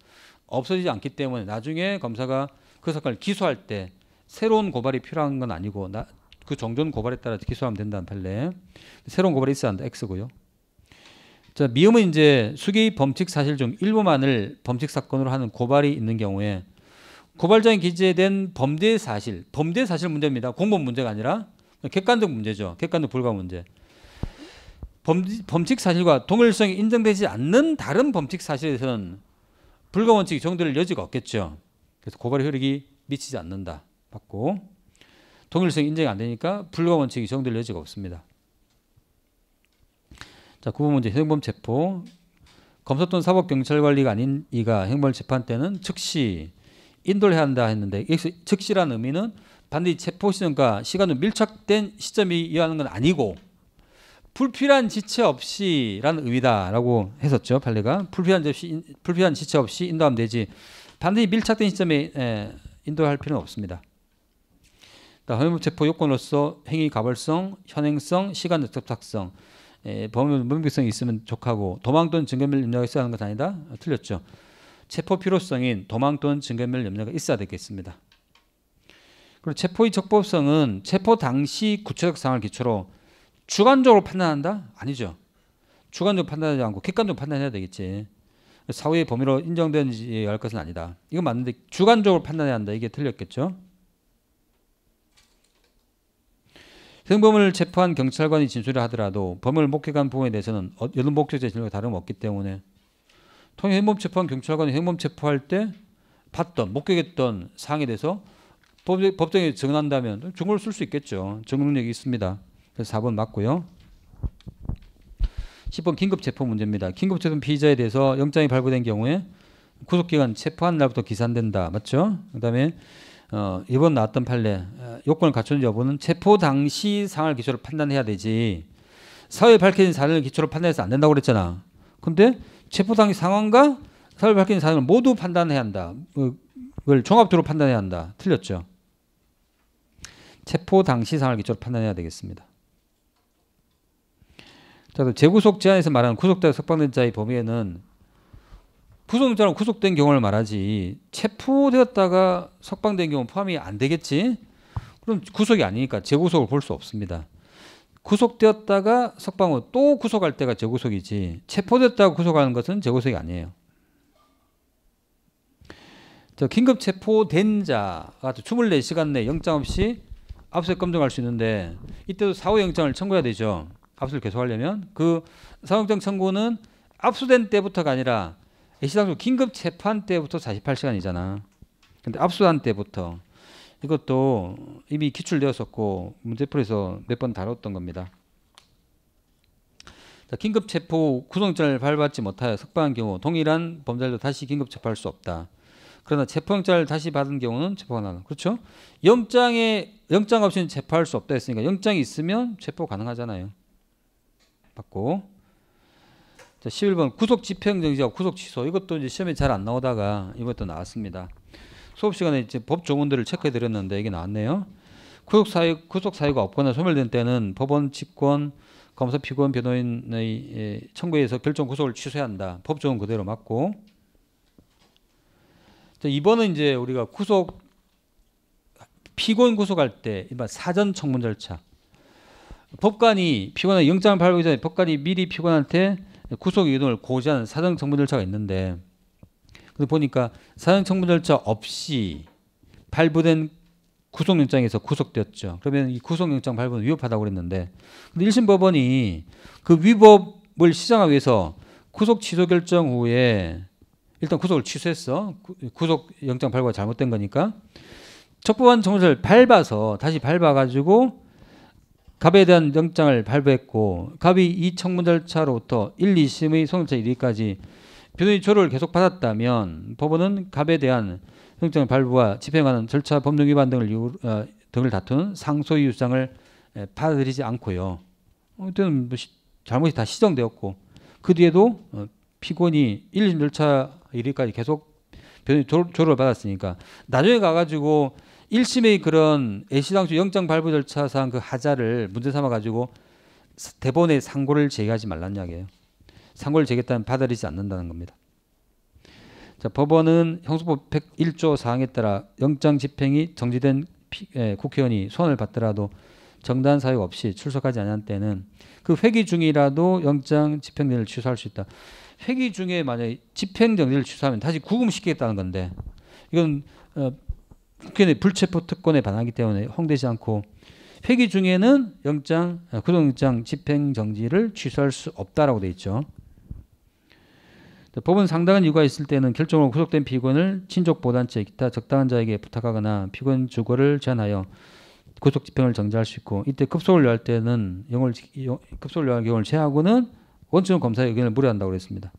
없어지지 않기 때문에 나중에 검사가 그 사건을 기소할 때 새로운 고발이 필요한 건 아니고 나, 그 정전 고발에 따라 기소하면 된다는 판례. 새로운 고발이 있어야 한다. X고요. 자, 미음은 이제 수기 범칙 사실 중 일부만을 범칙 사건으로 하는 고발이 있는 경우에 고발장에 기재된 범죄 사실, 범죄 사실 문제입니다. 공범 문제가 아니라 객관적 문제죠. 객관적 불가 문제. 범, 칙 사실과 동일성이 인정되지 않는 다른 범칙 사실에서는 불가 원칙이 적될 여지가 없겠죠. 그래서 고발 효력이 미치지 않는다. 받고 동일성이 인정이 안 되니까 불가 원칙이 적될 여지가 없습니다. 자, 9번 그 문제 형범 체포 검사 또는 사법 경찰 관리가 아닌 이가 형벌 재판 때는 즉시 인도를 해야 한다 했는데 여기서 적시란 의미는 반드시 체포 시점과 시간으 밀착된 시점이어는건 아니고 불필요한 지체 없이라는 의미다라고 했었죠 판례가 불필요한 지체 불필요한 지체 없이 인도하면 되지 반드시 밀착된 시점에 에, 인도할 필요는 없습니다. 그러니 체포 요건으로서 행위 가벌성, 현행성, 시간적 접착성, 범행 문비성이 있으면 좋고 도망 또는 증거물 입력해서 하는 것 아니다 어, 틀렸죠. 체포 필요성인 도망 또는 증거멸 염려가 있어야 되겠습니다. 그리고 체포의 적법성은 체포 당시 구체적 상황을 기초로 주관적으로 판단한다? 아니죠. 주관적으로 판단하지 않고 객관적으로 판단해야 되겠지. 사후의 범위로 인정되는지 할 것은 아니다. 이건 맞는데 주관적으로 판단해야 한다. 이게 틀렸겠죠. 생범을 체포한 경찰관이 진술을 하더라도 범을 목격한 부분에 대해서는 여느 목격자의 진술과 다름없기 때문에 통영 행범 체포한 경찰관이 행범 체포할 때 봤던 목격했던 사항에 대해서 법, 정에 증언한다면 증거를 쓸수 있겠죠. 증언력이 있습니다. 그래서 4번 맞고요. 10번 긴급 체포 문제입니다. 긴급 체포 피의자에 대해서 영장이 발부된 경우에 구속기간 체포한 날부터 기산된다. 맞죠? 그다음에 어, 이번 나왔던 판례 어, 요건을 갖춘지 여부는 체포 당시 상황을 기초로 판단해야 되지 사회 밝혀진 사례를 기초로 판단해서 안 된다고 그랬잖아. 근데 체포당의 상황과 사을 밝힌 사안을 모두 판단해야 한다. 뭐 그걸 종합적으로 판단해야 한다. 틀렸죠. 체포 당시 상황을 기초로 판단해야 되겠습니다. 자, 재구속 제한에서 말하는 구속되어 석방된 자의 범위에는 구속영로 구속된 경우를 말하지 체포되었다가 석방된 경우 포함이 안 되겠지. 그럼 구속이 아니니까 재구속을 볼 수 없습니다. 구속되었다가 석방후 또 구속할 때가 재구속이지 체포됐다가 구속하는 것은 재구속이 아니에요. 저 긴급 체포된 자가 24시간 내 영장 없이 압수에 검증할 수 있는데 이때도 사후 영장을 청구해야 되죠. 압수를 계속하려면 그 사후 영장 청구는 압수된 때부터가 아니라 애시당초 긴급 재판 때부터 48시간이잖아. 근데 압수한 때부터 이것도 이미 기출되었었고 문제풀이에서 몇 번 다뤘던 겁니다. 자, 긴급 체포 구속영장을 발받지 못하여 석방한 경우 동일한 범죄를 다시 긴급 체포할 수 없다. 그러나 체포영장을 다시 받은 경우는 체포가 나다. 그렇죠? 영장에 영장 없이는 체포할 수 없다 했으니까 영장이 있으면 체포 가능하잖아요. 받고 자, 11번 구속 집행정지와 구속 취소 이것도 이제 시험에 잘 안 나오다가 이번에 또 나왔습니다. 수업 시간에 이제 법 조문들을 체크해 드렸는데 이게 나왔네요. 구속 사유 구속 사유가 없거나 소멸된 때는 법원 직권 검사 피고인 변호인의 예, 청구에 서 결정 구속을 취소한다. 법 조문 그대로 맞고. 자, 이번은 이제 우리가 구속 피고인 구속할 때 일반 사전 청문 절차. 법관이 피고인의 영장을 발부하기 전에 법관이 미리 피고인한테 구속 의견을 고지하는 사전 청문 절차가 있는데 근데 보니까 사형청문 절차 없이 발부된 구속영장에서 구속되었죠. 그러면 이 구속영장 발부는 위법하다고 그랬는데 근데 1심 법원이 그 위법을 시장하기 위해서 구속 취소 결정 후에 일단 구속을 취소했어. 구속 영장 발부가 잘못된 거니까 첩보한 청서를 밟아서 다시 밟아 가지고 갑에 대한 영장을 발부했고 갑이 이 청문 절차로부터 1, 2심의 소송차 1위까지 변호인 초를 계속 받았다면 법원은 갑에 대한 형정 발부와 집행하는 절차 법령 위반 등을 이유, 어, 등을 다투는 상소의 유상을 에, 받아들이지 않고요. 어쨌든 뭐 시, 잘못이 다 시정되었고 그 뒤에도 어, 피고인이 1심 절차 1위까지 계속 변호인 조, 조를 받았으니까 나중에 가가지고 1심의 그런 애시당초 영장 발부 절차상 그 하자를 문제 삼아가지고 대본에 상고를 제기하지 말란 이야기예요. 상고를 제기했다면 받아들이지 않는다는 겁니다. 자, 법원은 형수법 101조 사항에 따라 영장 집행이 정지된 피, 에, 국회의원이 손을 받더라도 정당 사유 없이 출석하지 않은 때는 그 회기 중이라도 영장 집행령을 취소할 수 있다. 회기 중에 만약에 집행정지를 취소하면 다시 구금시키겠다는 건데 이건 어, 국회의 불체포 특권에 반하기 때문에 허용지 않고 회기 중에는 영장 어, 구속영장 집행정지를 취소할 수 없다라고 돼 있죠. 네, 법은 상당한 이유가 있을 때는 결정으로 구속된 피고인을 친족 보단체 기타 적당한 자에게 부탁하거나 피고인 주거를 제한하여 구속 집행을 정지할 수 있고 이때 급속을 요할 때는 영을 급속을 요할 경우를 제하고는 원청 검사의 의견을 무려한다고 그랬습니다.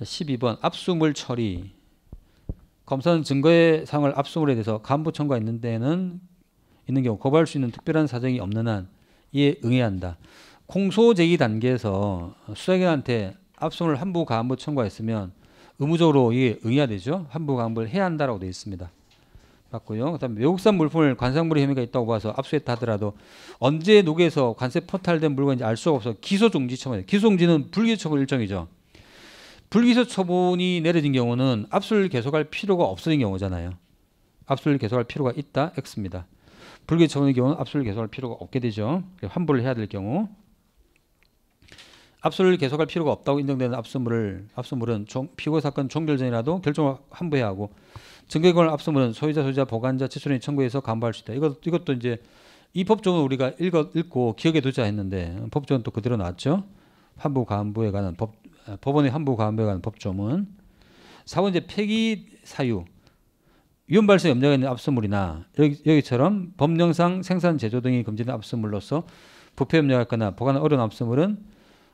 12번 압수물 처리 검사는 증거의 상을 압수물에 대해서 간부 청구가 있는 데는 에 있는 경우 고발할 수 있는 특별한 사정이 없는 한 이에 응해야 한다. 공소 제기 단계에서 수사기관한테 합성을 한부 가안부 청구했으면 의무적으로 이게 응해야 되죠. 한부 가안부를 해야 한다라고 되어 있습니다. 맞고요. 그다음 외국산 물품을 관상물의 혐의가 있다고 봐서 압수했다 하더라도 언제 녹에서 관세 포탈된 물건인지 알 수가 없어 기소 종지 처분이에요. 기소 종지는 불기소 처분 일정이죠. 불기소 처분이 내려진 경우는 압수를 계속할 필요가 없어진 경우잖아요. 압수를 계속할 필요가 있다 X입니다. 불기소 처분의 경우는 압수를 계속할 필요가 없게 되죠. 환불을 해야 될 경우. 압수를 계속할 필요가 없다고 인정되는 압수물을 압수물은 종, 피고 사건 종결 전이라도 결정을 환부해야 하고 증거권을 압수물은 소유자 소유자 보관자 취소인 청구해서 간부할 수 있다. 이것 이것도 이제 이 법조는 우리가 읽어 읽고 기억에 두자 했는데 법조는 또 그대로 나왔죠. 환부 간부에 관한 법 법원의 환부 간부에 관한 법조문 사원제 폐기 사유 위험 발생 염려가 있는 압수물이나 여기, 처럼 법령상 생산 제조 등이 금지된 압수물로서 부패 염려가 있거나 보관 어려운 압수물은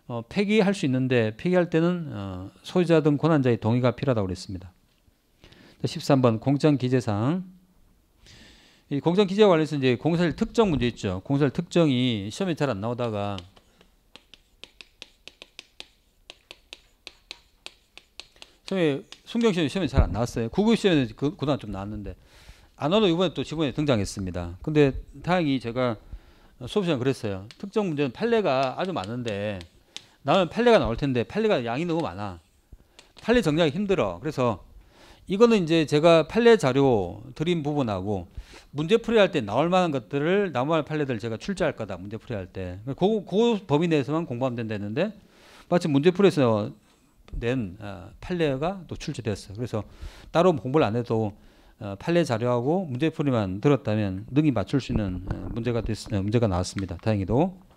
어, 폐기할 수 있는데 폐기할 때는 어, 소유자 등 권한자의 동의가 필요하다고 그랬습니다. 13번 공장 기재상 이 공장 기재와 관련해서 이제 공사를 특정 문제 있죠. 공사를 특정이 시험에 잘 안 나오다가 시험에 순경 시험 시험에 잘 안 나왔어요. 국어 시험에 그, 그동안 좀 나왔는데 안어도 이번에 또 지번에 등장했습니다. 근데 다행히 제가 수업 시간 그랬어요. 특정 문제는 판례가 아주 많은데 나오면 판례가 나올 텐데 판례가 양이 너무 많아. 판례 정리하기 힘들어. 그래서 이거는 이제 제가 판례 자료 드린 부분하고 문제 풀이할 때 나올 만한 것들을 나무할 판례들 제가 출제할 거다. 문제 풀이할 때. 그, 그 범위 내에서만 공부하면 된다는데 마침 문제 풀이에서 낸 어, 판례가 또 출제됐어요. 그래서 따로 공부를 안 해도 어, 판례 자료하고 문제풀이만 들었다면 능히 맞출 수 있는 어, 문제가 됐, 어, 문제가 나왔습니다. 다행히도.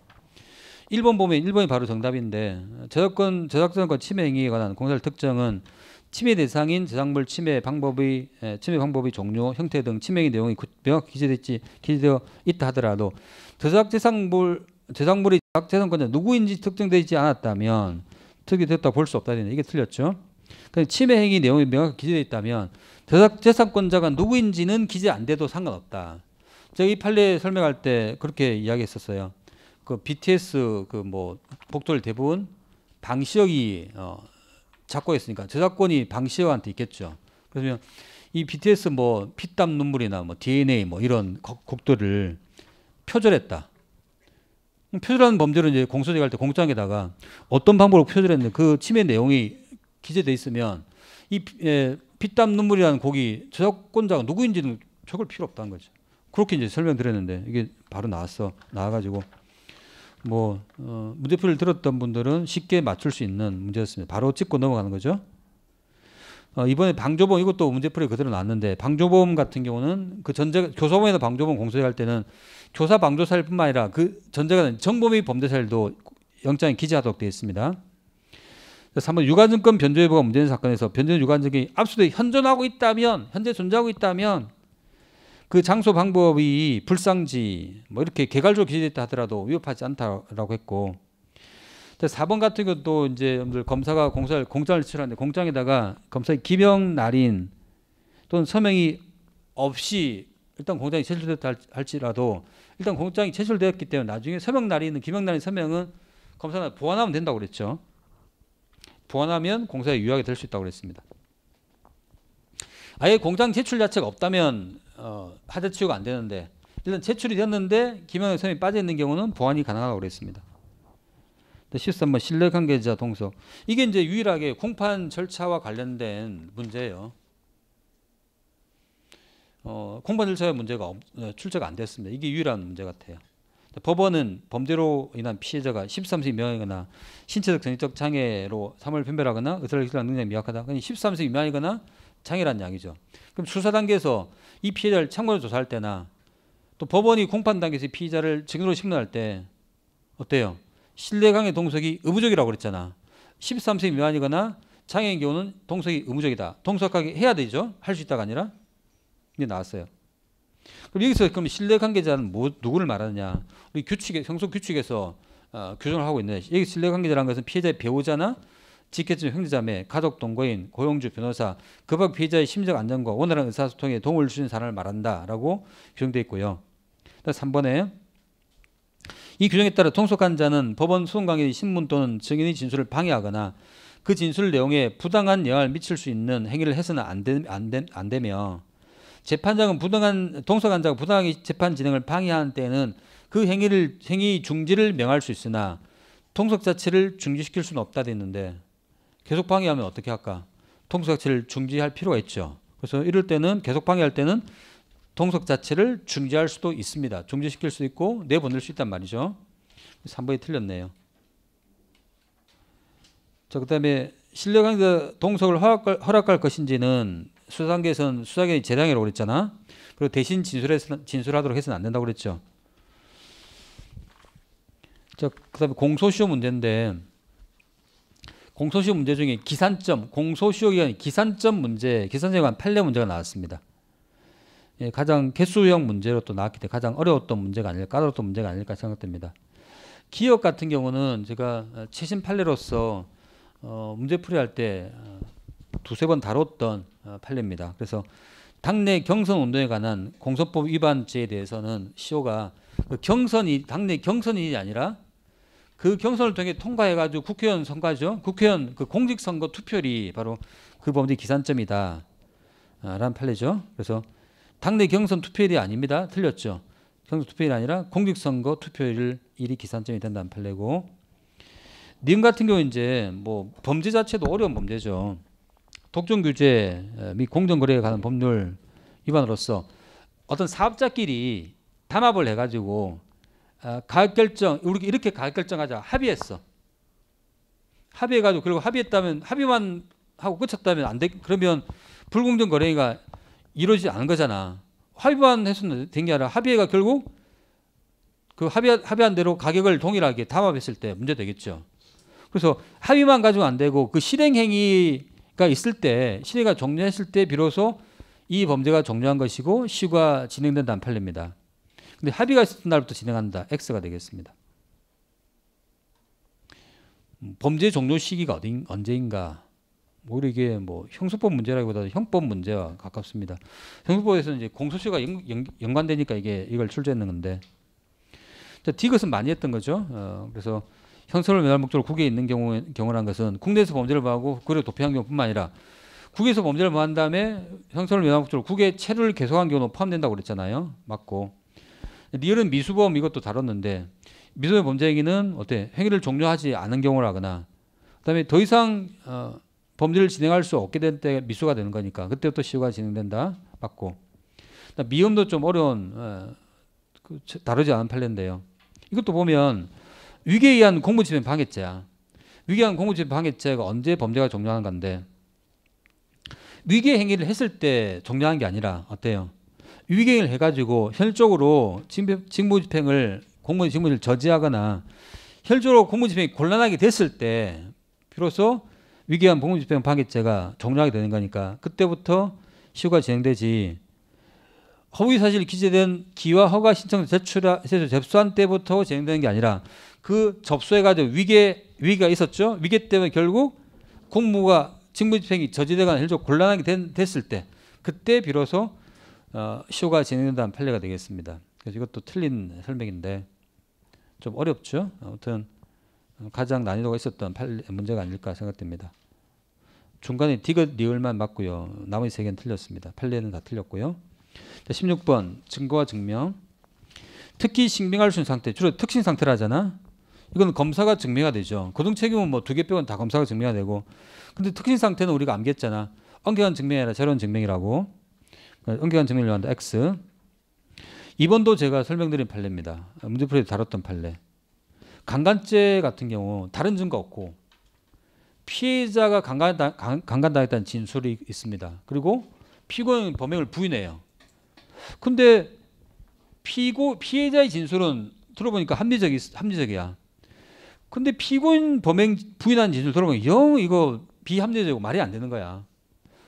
1번 보면 1번이 바로 정답인데 저작권 저작권 침해 행위에 관한 공사를 특정은 침해 대상인 저작물 침해 방법의 예, 침해 방법의 종류, 형태 등 침해 행위 내용이 명확히 기재됐지 기재되어 있다 하더라도 저작 대상물 저작물이 저작 재산권자 누구인지 특정되지 않았다면 특이 됐다 볼 수 없다 되는 이게 틀렸죠. 그러니까 침해 행위 내용이 명확히 기재되어 있다면 저작 재산권자가 누구인지는 기재 안 돼도 상관없다. 저희 판례 설명할 때 그렇게 이야기했었어요. 그 BTS 그뭐 복돌 대부분 방시혁이 어, 작곡했으니까 저작권이 방시혁한테 있겠죠. 그러면 이 BTS 뭐 피땀 눈물이나 뭐 DNA 뭐 이런 곡들을 표절했다. 표절하는 범죄로 이제 공소제 갈때 공장에다가 어떤 방법으로 표절했는데 그 침해 내용이 기재돼 있으면 이 예, 피땀 눈물이라는 곡이 저작권자가 누구인지는 적을 필요 없다는 거죠. 그렇게 이제 설명드렸는데 이게 바로 나왔어 나와가지고 뭐 어, 문제풀를 들었던 분들은 쉽게 맞출 수 있는 문제였습니다. 바로 찍고 넘어가는 거죠. 어, 이번에 방조범 이것도 문제풀이 그대로 나왔는데 방조범 같은 경우는 그 전제 교사범이나 방조범 공소할 때는 교사 방조사일뿐만 아니라 그 전제가 정범이 범죄사일도 영장에 기재하도록 되어 있습니다. 그번 유관증권 변조 여부가 문제인 사건에서 변조 유관증이 압수돼 현존하고 있다면 현재 존재하고 있다면 그 장소 방법이 불상지 뭐 이렇게 개괄적으로 기재됐다 하더라도 위협하지 않다라고 했고 4번 같은 것도 이제 여러분들 검사가 공사를 공장을 치하는데 공장에다가 검사의 기명 날인 또는 서명이 없이 일단 공장이 제출됐다 할지라도 일단 공장이 제출되었기 때문에 나중에 서명 날인 은 기명 날인 서명은 검사가 보완하면 된다고 그랬죠. 보완하면 공사에 유약이될 수 있다고 그랬습니다. 아예 공장 제출 자체가 없다면 어, 하자 치유가 안 되는데 일단 제출이 됐는데 김영혁 선이 빠져 있는 경우는 보완이 가능하다고 그랬습니다. 13번 신뢰 관계자 동석. 이게 이제 유일하게 공판 절차와 관련된 문제예요. 어, 공판 절차의 문제가 없, 어, 출제가 안 됐습니다. 이게 유일한 문제 같아요. 법원은 범죄로 인한 피해자가 13세 미만이거나 신체적 정신적 장애로 사물 변별하거나 의사를 기술하는 능력이 미약하다. 그냥 13세 미만이거나 장애란 양이죠. 그럼 수사 단계에서 이 피해자를 참고로 조사할 때나 또 법원이 공판 단계에서 피의자를 증거로 심문할때 어때요? 신뢰강의 동석이 의무적이라고 그랬잖아. 13세 미만이거나 장애인 경우는 동석이 의무적이다. 동석하게 해야 되죠. 할 수 있다가 아니라. 이게 나왔어요. 그럼 여기서 그럼 신뢰 관계자는 뭐, 누구를 말하느냐? 우리 규칙에 성소 규칙에서 어, 규정을 하고 있는데 여기 신뢰 관계자라는 것은 피해자의 배우자나 지켜주 형제자매, 가족 동거인, 고용주 변호사, 급밖 피해자의 심적 안정과 원활한 의사소통에 도움을 주는 사람을 말한다라고 규정되어 있고요. 3번에 이 규정에 따라 통속한 자는 법원 소송 강의 신문 또는 증인의 진술을 방해하거나 그 진술 내용에 부당한 영향을 미칠 수 있는 행위를 해서는 안, 되, 안, 되, 안 되며 재판장은 부당한 통속한 자가 부당하게 재판 진행을 방해한 때에는 그 행위를 행위 중지를 명할 수 있으나 통속 자체를 중지시킬 수는 없다 됐는데 계속 방해하면 어떻게 할까? 통수 자체를 중지할 필요가 있죠. 그래서 이럴 때는 계속 방해할 때는 통석 자체를 중지할 수도 있습니다. 중지시킬 수 있고 내보낼 수 있단 말이죠. 3번이 틀렸네요. 자, 그 다음에 실뢰강의 동석을 허락할, 허락할 것인지는 수사단계에서는 수사견이 재량이라고 그랬잖아. 그리고 대신 진술해서, 진술하도록 해서는 안 된다고 그랬죠. 자, 그 다음에 공소시효 문제인데 공소시효 문제 중에 기산점, 공소시효 기간 기산점 문제, 기산점 관간 판례 문제가 나왔습니다. 예, 가장 개수형 문제로 또 나왔기 때문에 가장 어려웠던 문제가 아닐까, 까다로웠던 문제가 아닐까 생각됩니다. 기업 같은 경우는 제가 최신 판례로서 어, 문제풀이 할때 어, 두세 번 다뤘던 어, 판례입니다. 그래서 당내 경선 운동에 관한 공소법 위반죄에 대해서는 시효가 그 경선이 당내 경선이 아니라 그 경선을 통해 통과해가지고 국회의원 선거죠. 국회의원 그 공직선거 투표율이 바로 그 법리 기산점이다. 아, 라는 판례죠. 그래서 당내 경선 투표율이 아닙니다. 틀렸죠. 경선 투표율이 아니라 공직선거 투표율이 기산점이 된다는 판례고 니 같은 경우 이제 뭐 범죄 자체도 어려운 범죄죠. 독점규제 어, 및 공정거래에 관한 법률 위반으로서 어떤 사업자끼리 담합을 해가지고 어, 가 결정 우리 이렇게 가 결정하자 합의했어. 합의해가지고 그리고 합의했다면 합의만 하고 끝쳤다면 안 돼. 그러면 불공정 거래가 이루어지지 않은 거잖아. 합의만 했었는데 된게 아니라 합의가 결국 그 합의, 합의한 대로 가격을 동일하게 담합했을 때 문제 되겠죠. 그래서 합의만 가지고 안 되고 그 실행 행위가 있을 때 실행가 종료했을 때 비로소 이 범죄가 종료한 것이고 시가 진행된 단판입니다 근데 합의가 있었던 날부터 진행한다. X가 되겠습니다. 음, 범죄 종료 시기가 어딘, 언제인가? 오히려 이게 뭐, 뭐 형소법 문제라기보다 형법 문제와 가깝습니다. 형소법에서는 이제 공소시효가 연, 연 관되니까 이게 이걸 출제했는 건데. 자, 디귿은 많이 했던 거죠. 어, 그래서 형소을 면할 목적으로 국외에 있는 경우 경우란 것은 국내에서 범죄를 범하고 그리고 도피한 경우뿐만 아니라 국외에서 범죄를 범한 다음에 형소을 면할 목적으로 국외에 체류를 계속한 경우도 포함된다고 그랬잖아요. 맞고. 리얼은 미수범 이것도 다뤘는데 미수범 범죄 행위는 어때 행위를 종료하지 않은 경우라거나 그다음에 더 이상 어, 범죄를 진행할 수 없게 될때 미수가 되는 거니까 그때부터 시효가 진행된다 맞고 미음도 좀 어려운 어, 그, 다르지 않은 판례인데요 이것도 보면 위계에 의한 공무집행 방해죄야 위계에 의한 공무집행 방해죄가 언제 범죄가 종료하는 건데 위계 행위를 했을 때 종료한 게 아니라 어때요 위경을 해가지고 혈실적으로 직무집행을 공무원 직무를 저지하거나 혈실적으로 공무집행이 곤란하게 됐을 때 비로소 위기한 공무집행 방해죄가 종료하게 되는 거니까 그때부터 시효가 진행되지 허위 사실 기재된 기와 허가 신청 제출 제출 접수한 때부터 진행되는 게 아니라 그 접수해가지고 위계 위기가 있었죠 위계 때문에 결국 공무가 직무집행이 저지되거나 혈실적 곤란하게 된, 됐을 때 그때 비로소 어, 쇼가 진행된다는 판례가 되겠습니다. 그래서 이것도 틀린 설명인데 좀 어렵죠. 아무튼 가장 난이도가 있었던 판례, 문제가 아닐까 생각됩니다. 중간에 디귿 리을만 맞고요. 나머지 세 개는 틀렸습니다. 판례는 다 틀렸고요. 16번 증거와 증명. 특히 신빙할 수 있는 상태, 주로 특신 상태라잖아. 이건 검사가 증명이 되죠. 거동 책임은 뭐 두개 빼고는 다 검사가 증명이 되고. 근데 특신 상태는 우리가 암기했잖아. 엄격한 증명이 아니라 새로운 증명이라고. 은기간 정리를 한다 X. 이번도 제가 설명드린 판례입니다. 문제풀이 다뤘던 판례. 강간죄 같은 경우 다른 증거 없고 피해자가 강간당했다는 진술이 있습니다. 그리고 피고인 범행을 부인해요. 근데 피고 피해자의 진술은 들어보니까 합리적이 합리적이야. 근데 피고인 범행 부인한 진술 들어보면 영 이거 비합리적이고 말이 안 되는 거야.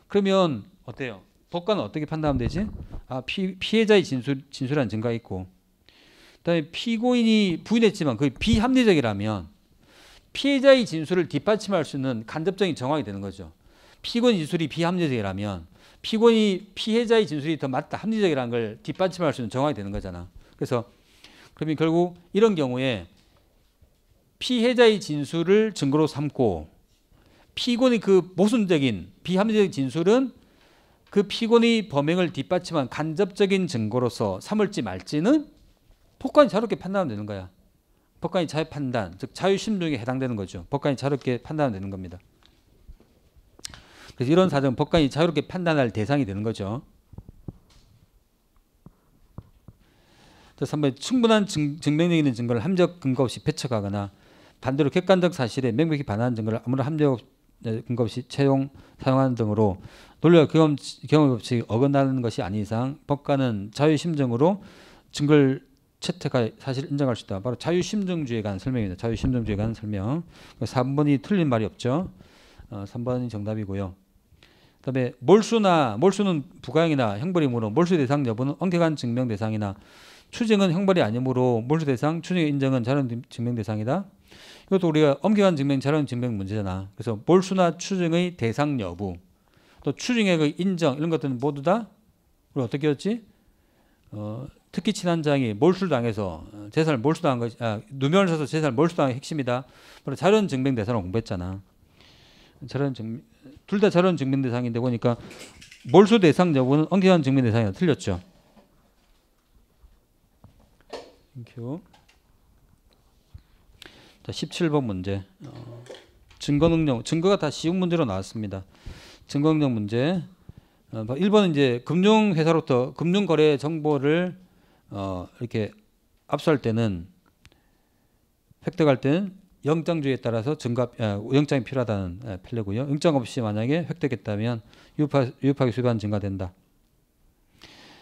그러면 어때요? 법관은 어떻게 판단하면 되지? 아, 피, 피해자의 진술, 진술한 증가 있고 그다음에 피고인이 부인했지만 그게 비합리적이라면 피해자의 진술을 뒷받침할 수 있는 간접적인 정황이 되는 거죠. 피고인 진술이 비합리적이라면 피고인이 피해자의 진술이 더 맞다 합리적이라는 걸 뒷받침할 수 있는 정황이 되는 거잖아. 그래서 그러면 결국 이런 경우에 피해자의 진술을 증거로 삼고 피고인의 그 모순적인 비합리적인 진술은 그피곤인의 범행을 뒷받침한 간접적인 증거로서 삼을지 말지는 법관이 자유롭게 판단하면 되는 거야. 법관이 자유 판단, 즉 자유심정에 해당되는 거죠. 법관이 자유롭게 판단하면 되는 겁니다. 그래서 이런 사정 법관이 자유롭게 판단할 대상이 되는 거죠. 그래서 충분한 증, 명력 있는 증거를 함적 근거 없이 배척하거나 반대로 객관적 사실에 명백히 반하는 증거를 아무런 함적 네, 근거없이 채용, 사용하는 등으로 논리와 경험, 경험 법칙이 어긋나는 것이 아닌 이상 법관은 자유심정으로 증거를 채택할 사실 인정할 수 있다. 바로 자유심정주의에 관한 설명입니다. 자유심정주의에 관한 설명. 3번이 그 틀린 말이 없죠. 어, 3번이 정답이고요. 그다음에 몰수나 몰수는 부가형이나 형벌이므로 몰수 대상 여부는 엉켜한 증명 대상이나 추징은 형벌이 아니므로 몰수 대상, 추징의 인정은 자료 증명 대상이다. 이것도 우리가 엄격한 증명, 자론 증명 문제잖아. 그래서 몰수나 추징의 대상 여부, 또 추징의 그 인정 이런 것들은 모두 다 우리 어떻게 했지? 어, 특히 친한장이 몰수당해서 어, 재산을 몰수당한 것이 아, 누명을 써서 재산을 몰수당한 핵심이다. 바로 자론 증명 대상을 공부했잖아. 자론 증 둘다 자론 증명 대상인데 보니까 몰수 대상 여부는 엄격한 증명 대상이 틀렸죠. 땡큐. 자, 17번 문제. 어, 증거능력, 증거가 다 쉬운 문제로 나왔습니다. 증거능력 문제. 어, 1번은 뭐 이제 금융회사로부터 금융거래 정보를 어, 이렇게 압수할 때는 획득할 때는 영장주의에 따라서 증가 어, 영장이 필요하다는 예, 아, 판례고요. 영장 없이 만약에 획득했다면 유파 유파기 수반 증가된다.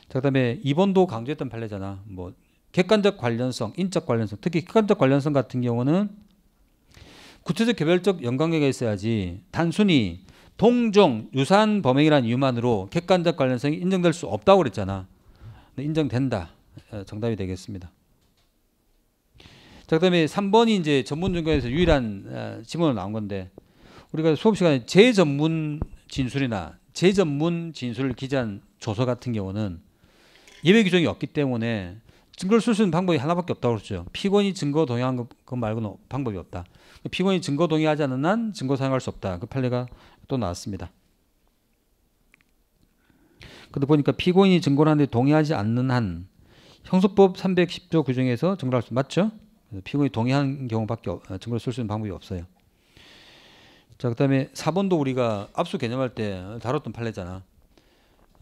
자, 그다음에 2번도 강조했던 판례잖아. 뭐 객관적 관련성, 인적 관련성, 특히 객관적 관련성 같은 경우는 구체적 개별적 연관계가 있어야지 단순히 동종 유사한 범행이라는 이유만으로 객관적 관련성이 인정될 수 없다고 그랬잖아. 인정된다. 어, 정답이 되겠습니다. 자, 그다음에 3번이 이제 전문 중간에서 유일한 어, 지문으로 나온 건데 우리가 수업 시간에 재전문 진술이나 재전문 진술을 기재한 조서 같은 경우는 예외 규정이 없기 때문에 증거를 쓸 수 있는 방법이 하나밖에 없다고 그랬죠. 피고인이 증거 동의한 것, 것 말고는 방법이 없다. 피고인이 증거 동의하지 않는 한 증거 사용할 수 없다. 그 판례가 또 나왔습니다. 그데 보니까 피고인이 증거를 하는데 동의하지 않는 한 형소법 310조 규정에서 그 증거할 를수 맞죠? 피고인이 동의한 경우밖에 없, 어, 증거를 쓸 수 있는 방법이 없어요. 자, 그다음에 4번도 우리가 압수 개념할 때 다뤘던 판례잖아.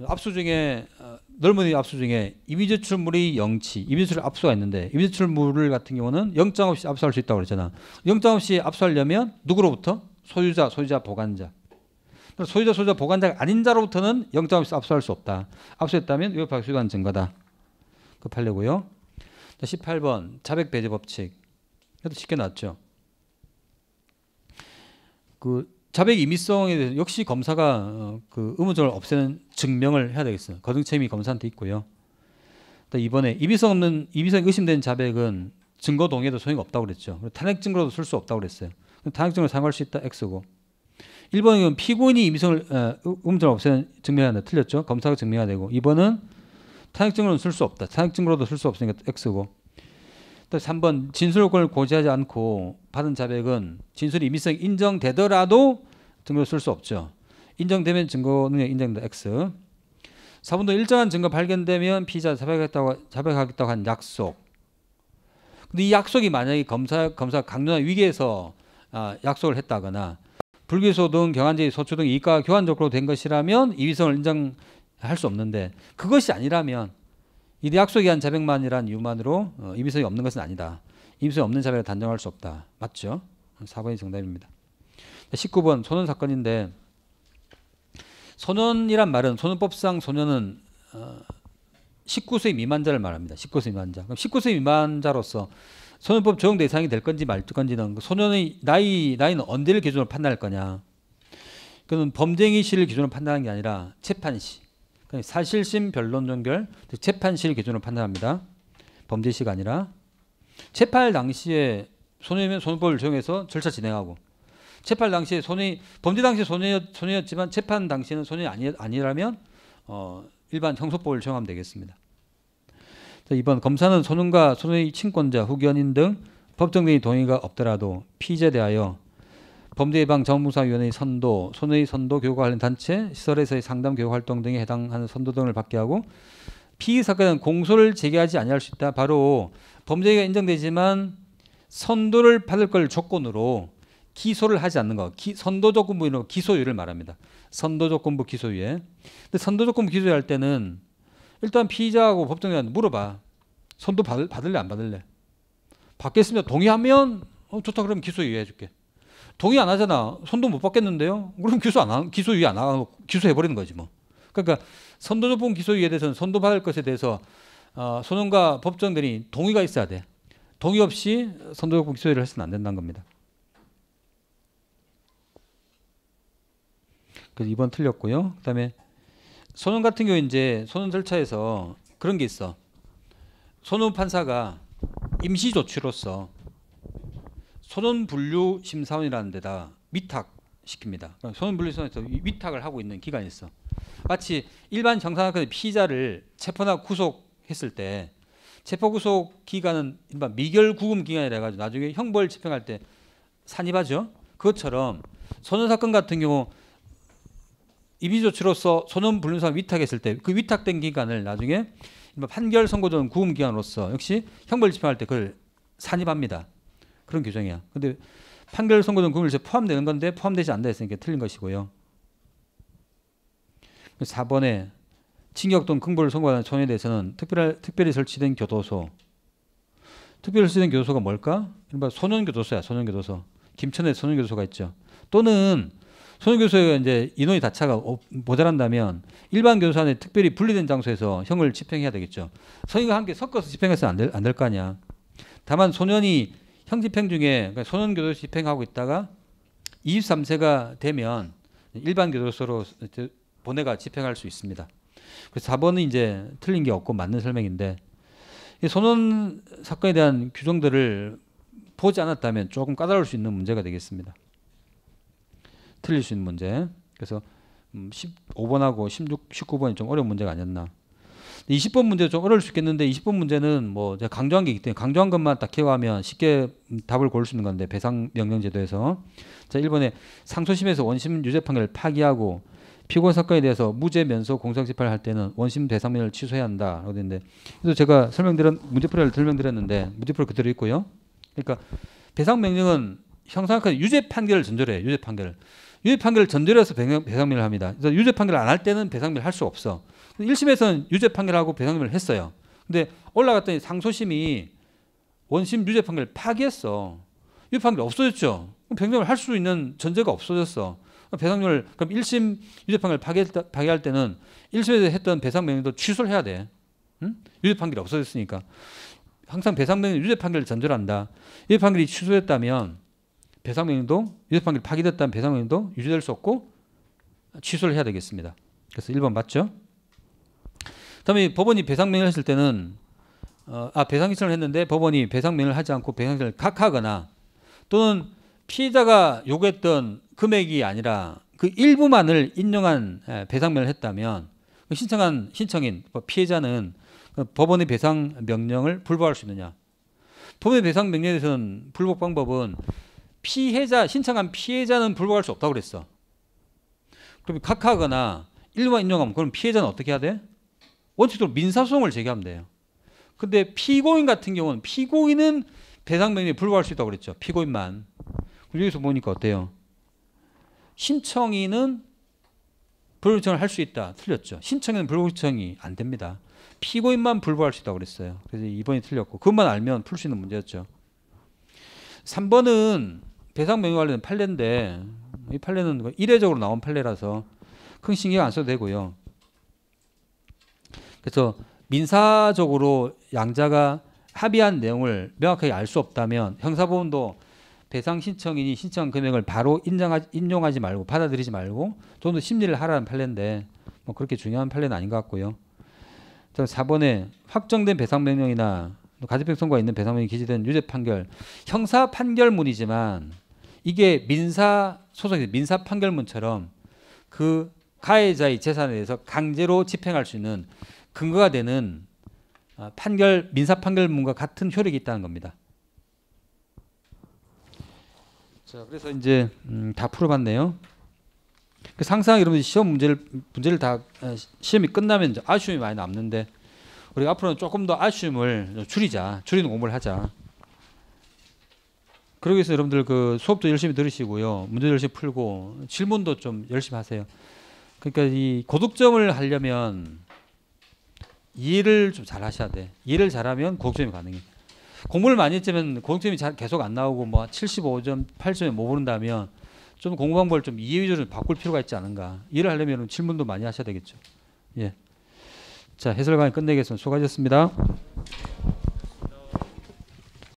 압수중에 어, 넓은 압수중에 이비제출물이 영치, 이비제출 압수가 있는데 이비제출물 같은 경우는 영장 없이 압수할 수 있다고 그랬잖아. 영장 없이 압수하려면 누구로부터? 소유자, 소유자 보관자. 그러니까 소유자, 소유자 보관자가 아닌 자로부터는 영장 없이 압수할 수 없다. 압수했다면 위법하게 수요한 증거다. 그판려고요 18번 자백 배제 법칙. 그래도 쉽게 나왔죠. 그 자백 임의성에 대해서 역시 검사가 어, 그 의무적으로 없애는 증명을 해야 되겠어요. 거등 체임이 검사한테 있고요. 이번에 임의성 없는 임의성 의심된 자백은 증거 동의에도 소용이 없다고 그랬죠. 탄핵 증거로도 쓸 수 없다고 그랬어요. 탄핵 증거를 사용할 수 있다 X고. 1번은 피고인이 임의성을 어, 의무적으로 없애는 증명해야 한다. 틀렸죠. 검사가 증명해야 되고. 2번은 탄핵 증거로는 쓸수 없다. 탄핵 증거로도 쓸 수 없으니까 X고. 또 3번 진술권을 고지하지 않고 받은 자백은 진술이 임의성 인정되더라도 증거로 쓸 수 없죠. 인정되면 증거 능력 인정된다. X. 4번도 일정한 증거 발견되면 피자자백하다고 자백하겠다고 한 약속. 근데 이 약속이 만약에 검사 검사 강론한 위기에서 아, 약속을 했다거나 불기소 등경한제 소추 등 이과 교환적으로 된 것이라면 이위성을 인정할 수 없는데 그것이 아니라면 이대약속개한 자백만이란 이유만으로 어, 이미성이 없는 것은 아니다. 이미성이 없는 자백을 단정할 수 없다. 맞죠? 4번이 정답입니다. 19번 소년 사건인데 소년이란 말은 소년법상 소년은 어, 19세 미만자를 말합니다. 19세 미만자. 그럼 19세 미만자로서 소년법 적용 대상이 될 건지 말 건지는 소년의 그 나이 나이는 언제를 기준으로 판단할 거냐? 그는 범죄행위 시를 기준으로 판단하는 게 아니라 재판 시. 그러니까 사실심 변론 종결 재판실 기준으로 판단합니다. 범죄시가 아니라 재판 당시에 손해면 손해법을 적용해서 절차 진행하고 재판 당시에 손해 범죄 당시 손해 손해였지만 재판 당시에는 손해 아니 아니라면 어, 일반 형소법을 적용하면 되겠습니다. 이번 검사는 소는과 소의 친권자, 후견인 등 법정 대의 동의가 없더라도 피의자 대하여 범죄 예방 정무사위원회 의 선도, 손의 선도 교육 관련 단체, 시설에서의 상담 교육 활동 등에 해당하는 선도 등을 받게 하고 피의 사건은 공소를 제기하지 아니할 수 있다. 바로 범죄가 인정되지만 선도를 받을 걸 조건으로 기소를 하지 않는 것. 선도 조건부 이 기소유를 말합니다. 선도 조건부 기소유예. 근데 선도 조건부 기소유 할 때는 일단 피의자하고 법정에한 물어봐. 선도 받을, 받을래 안 받을래? 받겠습니다. 동의하면 어, 좋다 그러면 기소유예 해줄게. 동의 안 하잖아. 손도 못 받겠는데요. 그럼 기소 안 하, 기소유예 안 하고 기소해 버리는 거지 뭐. 그러니까 선도조건 기소유예에 대해서는 선도받을 것에 대해서 어, 소년과 법정들이 동의가 있어야 돼. 동의 없이 선도조건 기소유예를 해서는 안 된다는 겁니다. 그래서 2번 틀렸고요. 그다음에 소년 같은 경우 이제 소년 절차에서 그런 게 있어. 소년 판사가 임시 조치로서 소년분류 심사원이라는 데다 위탁시킵니다. 소년분류 심사원에서 위탁을 하고 있는 기관이 있어. 마치 일반 정상학회 피자를 체포나 구속했을 때 체포 구속 기간은 미결 구금 기간이라 가지고 나중에 형벌 집행할 때 산입하죠. 그것처럼 소년 사건 같은 경우 이비 조치로서 소년 불륜사 위탁했을 때 그 위탁된 기간을 나중에 판결 선고 전 구금 기간으로서 역시 형벌 집행할 때 그걸 산입합니다. 그런 규정이야. 근데 판결 선고는 그걸 이제 포함되는 건데 포함되지 않다 했으니까 틀린 것이고요. 4번에 그 징역 또는 금고를 선고하는 전에 대해서는 특별 특별히 설치된 교도소 특별히 설치된 교도소가 뭘까? 이른바 소년교도소야 소년교도소 김천에 소년교도소가 있죠. 또는 소년교도소에 이제 인원이 다 차가 모자란다면 일반 교도소 안에 특별히 분리된 장소에서 형을 집행해야 되겠죠. 성인과 함께 섞어서 집행해서는 안될거 안 아니야. 다만 소년이 형집행 중에 그러니까 소년교도 집행하고 있다가 23세가 되면 일반 교도소로 보내가 집행할 수 있습니다. 그래서 4번은 이제 틀린 게 없고 맞는 설명인데 소년 사건에 대한 규정들을 보지 않았다면 조금 까다로울 수 있는 문제가 되겠습니다. 틀릴 수 있는 문제. 그래서 15번하고 음, 16, 19번이 좀 어려운 문제가 아니었나. 20번 문제 도좀 어려울 수 있겠는데 20번 문제는 뭐 제가 강조한 게 있기 때문에 강조한 것만 딱 해하면 쉽게 답을 고를 수 있는 건데 배상 명령 제도에서 자 1번에 상소심에서 원심 유죄 판결을 파기하고 피고 사건에 대해서 무죄 면소 공석 재판을 할 때는 원심 배상면을 취소해야 한다. 라고 되는데 그래서 제가 설명드린 문제풀이를 설명드렸는데 문제풀이 그대로 있고요. 그러니까 배상 명령은 형사학과 유죄 판결을 전제로 해요. 유죄 판결을. 유죄 판결을 전제로 해서 배상명을 합니다. 그래서 유죄 판결을 안 할 때는 배상명을 할 수 없어. 1심에서는 유죄 판결하고 배상을 금 했어요. 근데 올라갔더니 상소심이 원심 유죄 판결 을 파기했어. 유죄 판결 이 없어졌죠. 그럼 배상을 할 수 있는 전제가 없어졌어. 배상금을 그럼 1심 유죄 판결 을 파기할 때는 1심에서 했던 배상 명령도 취소를 해야 돼. 응? 유죄 판결이 없어졌으니까. 항상 배상 명령 유죄 판결을 전제로 한다. 유죄 판결이 취소됐다면 배상 명령도 유죄 판결 이 파기됐다면 배상 명령도 유지될 수 없고 취소를 해야 되겠습니다. 그래서 1번 맞죠? 다음에 법원이 배상명령 했을 때는 어, 아 배상 신청을 했는데 법원이 배상명을 령 하지 않고 배상을 신청 각하거나 또는 피해자가 요구했던 금액이 아니라 그 일부만을 인정한 배상명을 했다면 그 신청한 신청인 뭐 피해자는 그 법원의 배상 명령을 불복할 수 있느냐? 법원의 배상 명령에서는 불복 방법은 피해자 신청한 피해자는 불복할 수 없다고 그랬어. 그럼 각하거나 일부만 인정하면 그럼 피해자는 어떻게 해야 돼? 원칙적으로 민사소송을 제기하면 돼요. 근데 피고인 같은 경우는 피고인은 배상 명령에 불과할 수 있다고 그랬죠. 피고인만. 그리고 여기서 보니까 어때요? 신청인은 불구청을 할 수 있다. 틀렸죠. 신청인은 불구청이 안 됩니다. 피고인만 불구할 수 있다고 그랬어요. 그래서 2번이 틀렸고 그것만 알면 풀 수 있는 문제였죠. 3번은 배상 명령 관련된 판례인데 이 판례는 뭐 이례적으로 나온 판례라서 큰 신경 안 써도 되고요. 그래서 민사적으로 양자가 합의한 내용을 명확하게 알 수 없다면 형사법원도 배상 신청인이 신청 금액을 바로 인정하, 지 인용하지 말고 받아들이지 말고 좀 더 심리를 하라는 판례인데 뭐 그렇게 중요한 판례는 아닌 것 같고요. 자 4번에 확정된 배상 명령이나 가집행 선고가 있는 배상명이 기재된 유죄 판결 형사 판결문이지만 이게 민사 소송에 민사 판결문처럼 그 가해자의 재산에 대해서 강제로 집행할 수 있는 근거가 되는 아, 판결 민사 판결문과 같은 효력이 있다는 겁니다. 자, 그래서 이제 음, 다 풀어봤네요. 그 상상 여러분 시험 문제를 문제를 다 아, 시험이 끝나면 아쉬움이 많이 남는데 우리 가 앞으로는 조금 더 아쉬움을 줄이자, 줄이는 공부를 하자. 그러기 위해서 여러분들 그 수업도 열심히 들으시고요, 문제 열심히 풀고 질문도 좀 열심히 하세요. 그러니까 이 고득점을 하려면 일을 좀 잘하셔야 돼. 일을 잘하면 고점이 가능해. 공부를 많이 했지만 고점이 계속 안 나오고 뭐 75점, 8점에 못 오른다면 좀 공부 방법을 좀 이해 위주로 바꿀 필요가 있지 않은가. 일을 하려면 질문도 많이 하셔야 되겠죠. 예. 자 해설관 끝내겠습니다. 수고하셨습니다.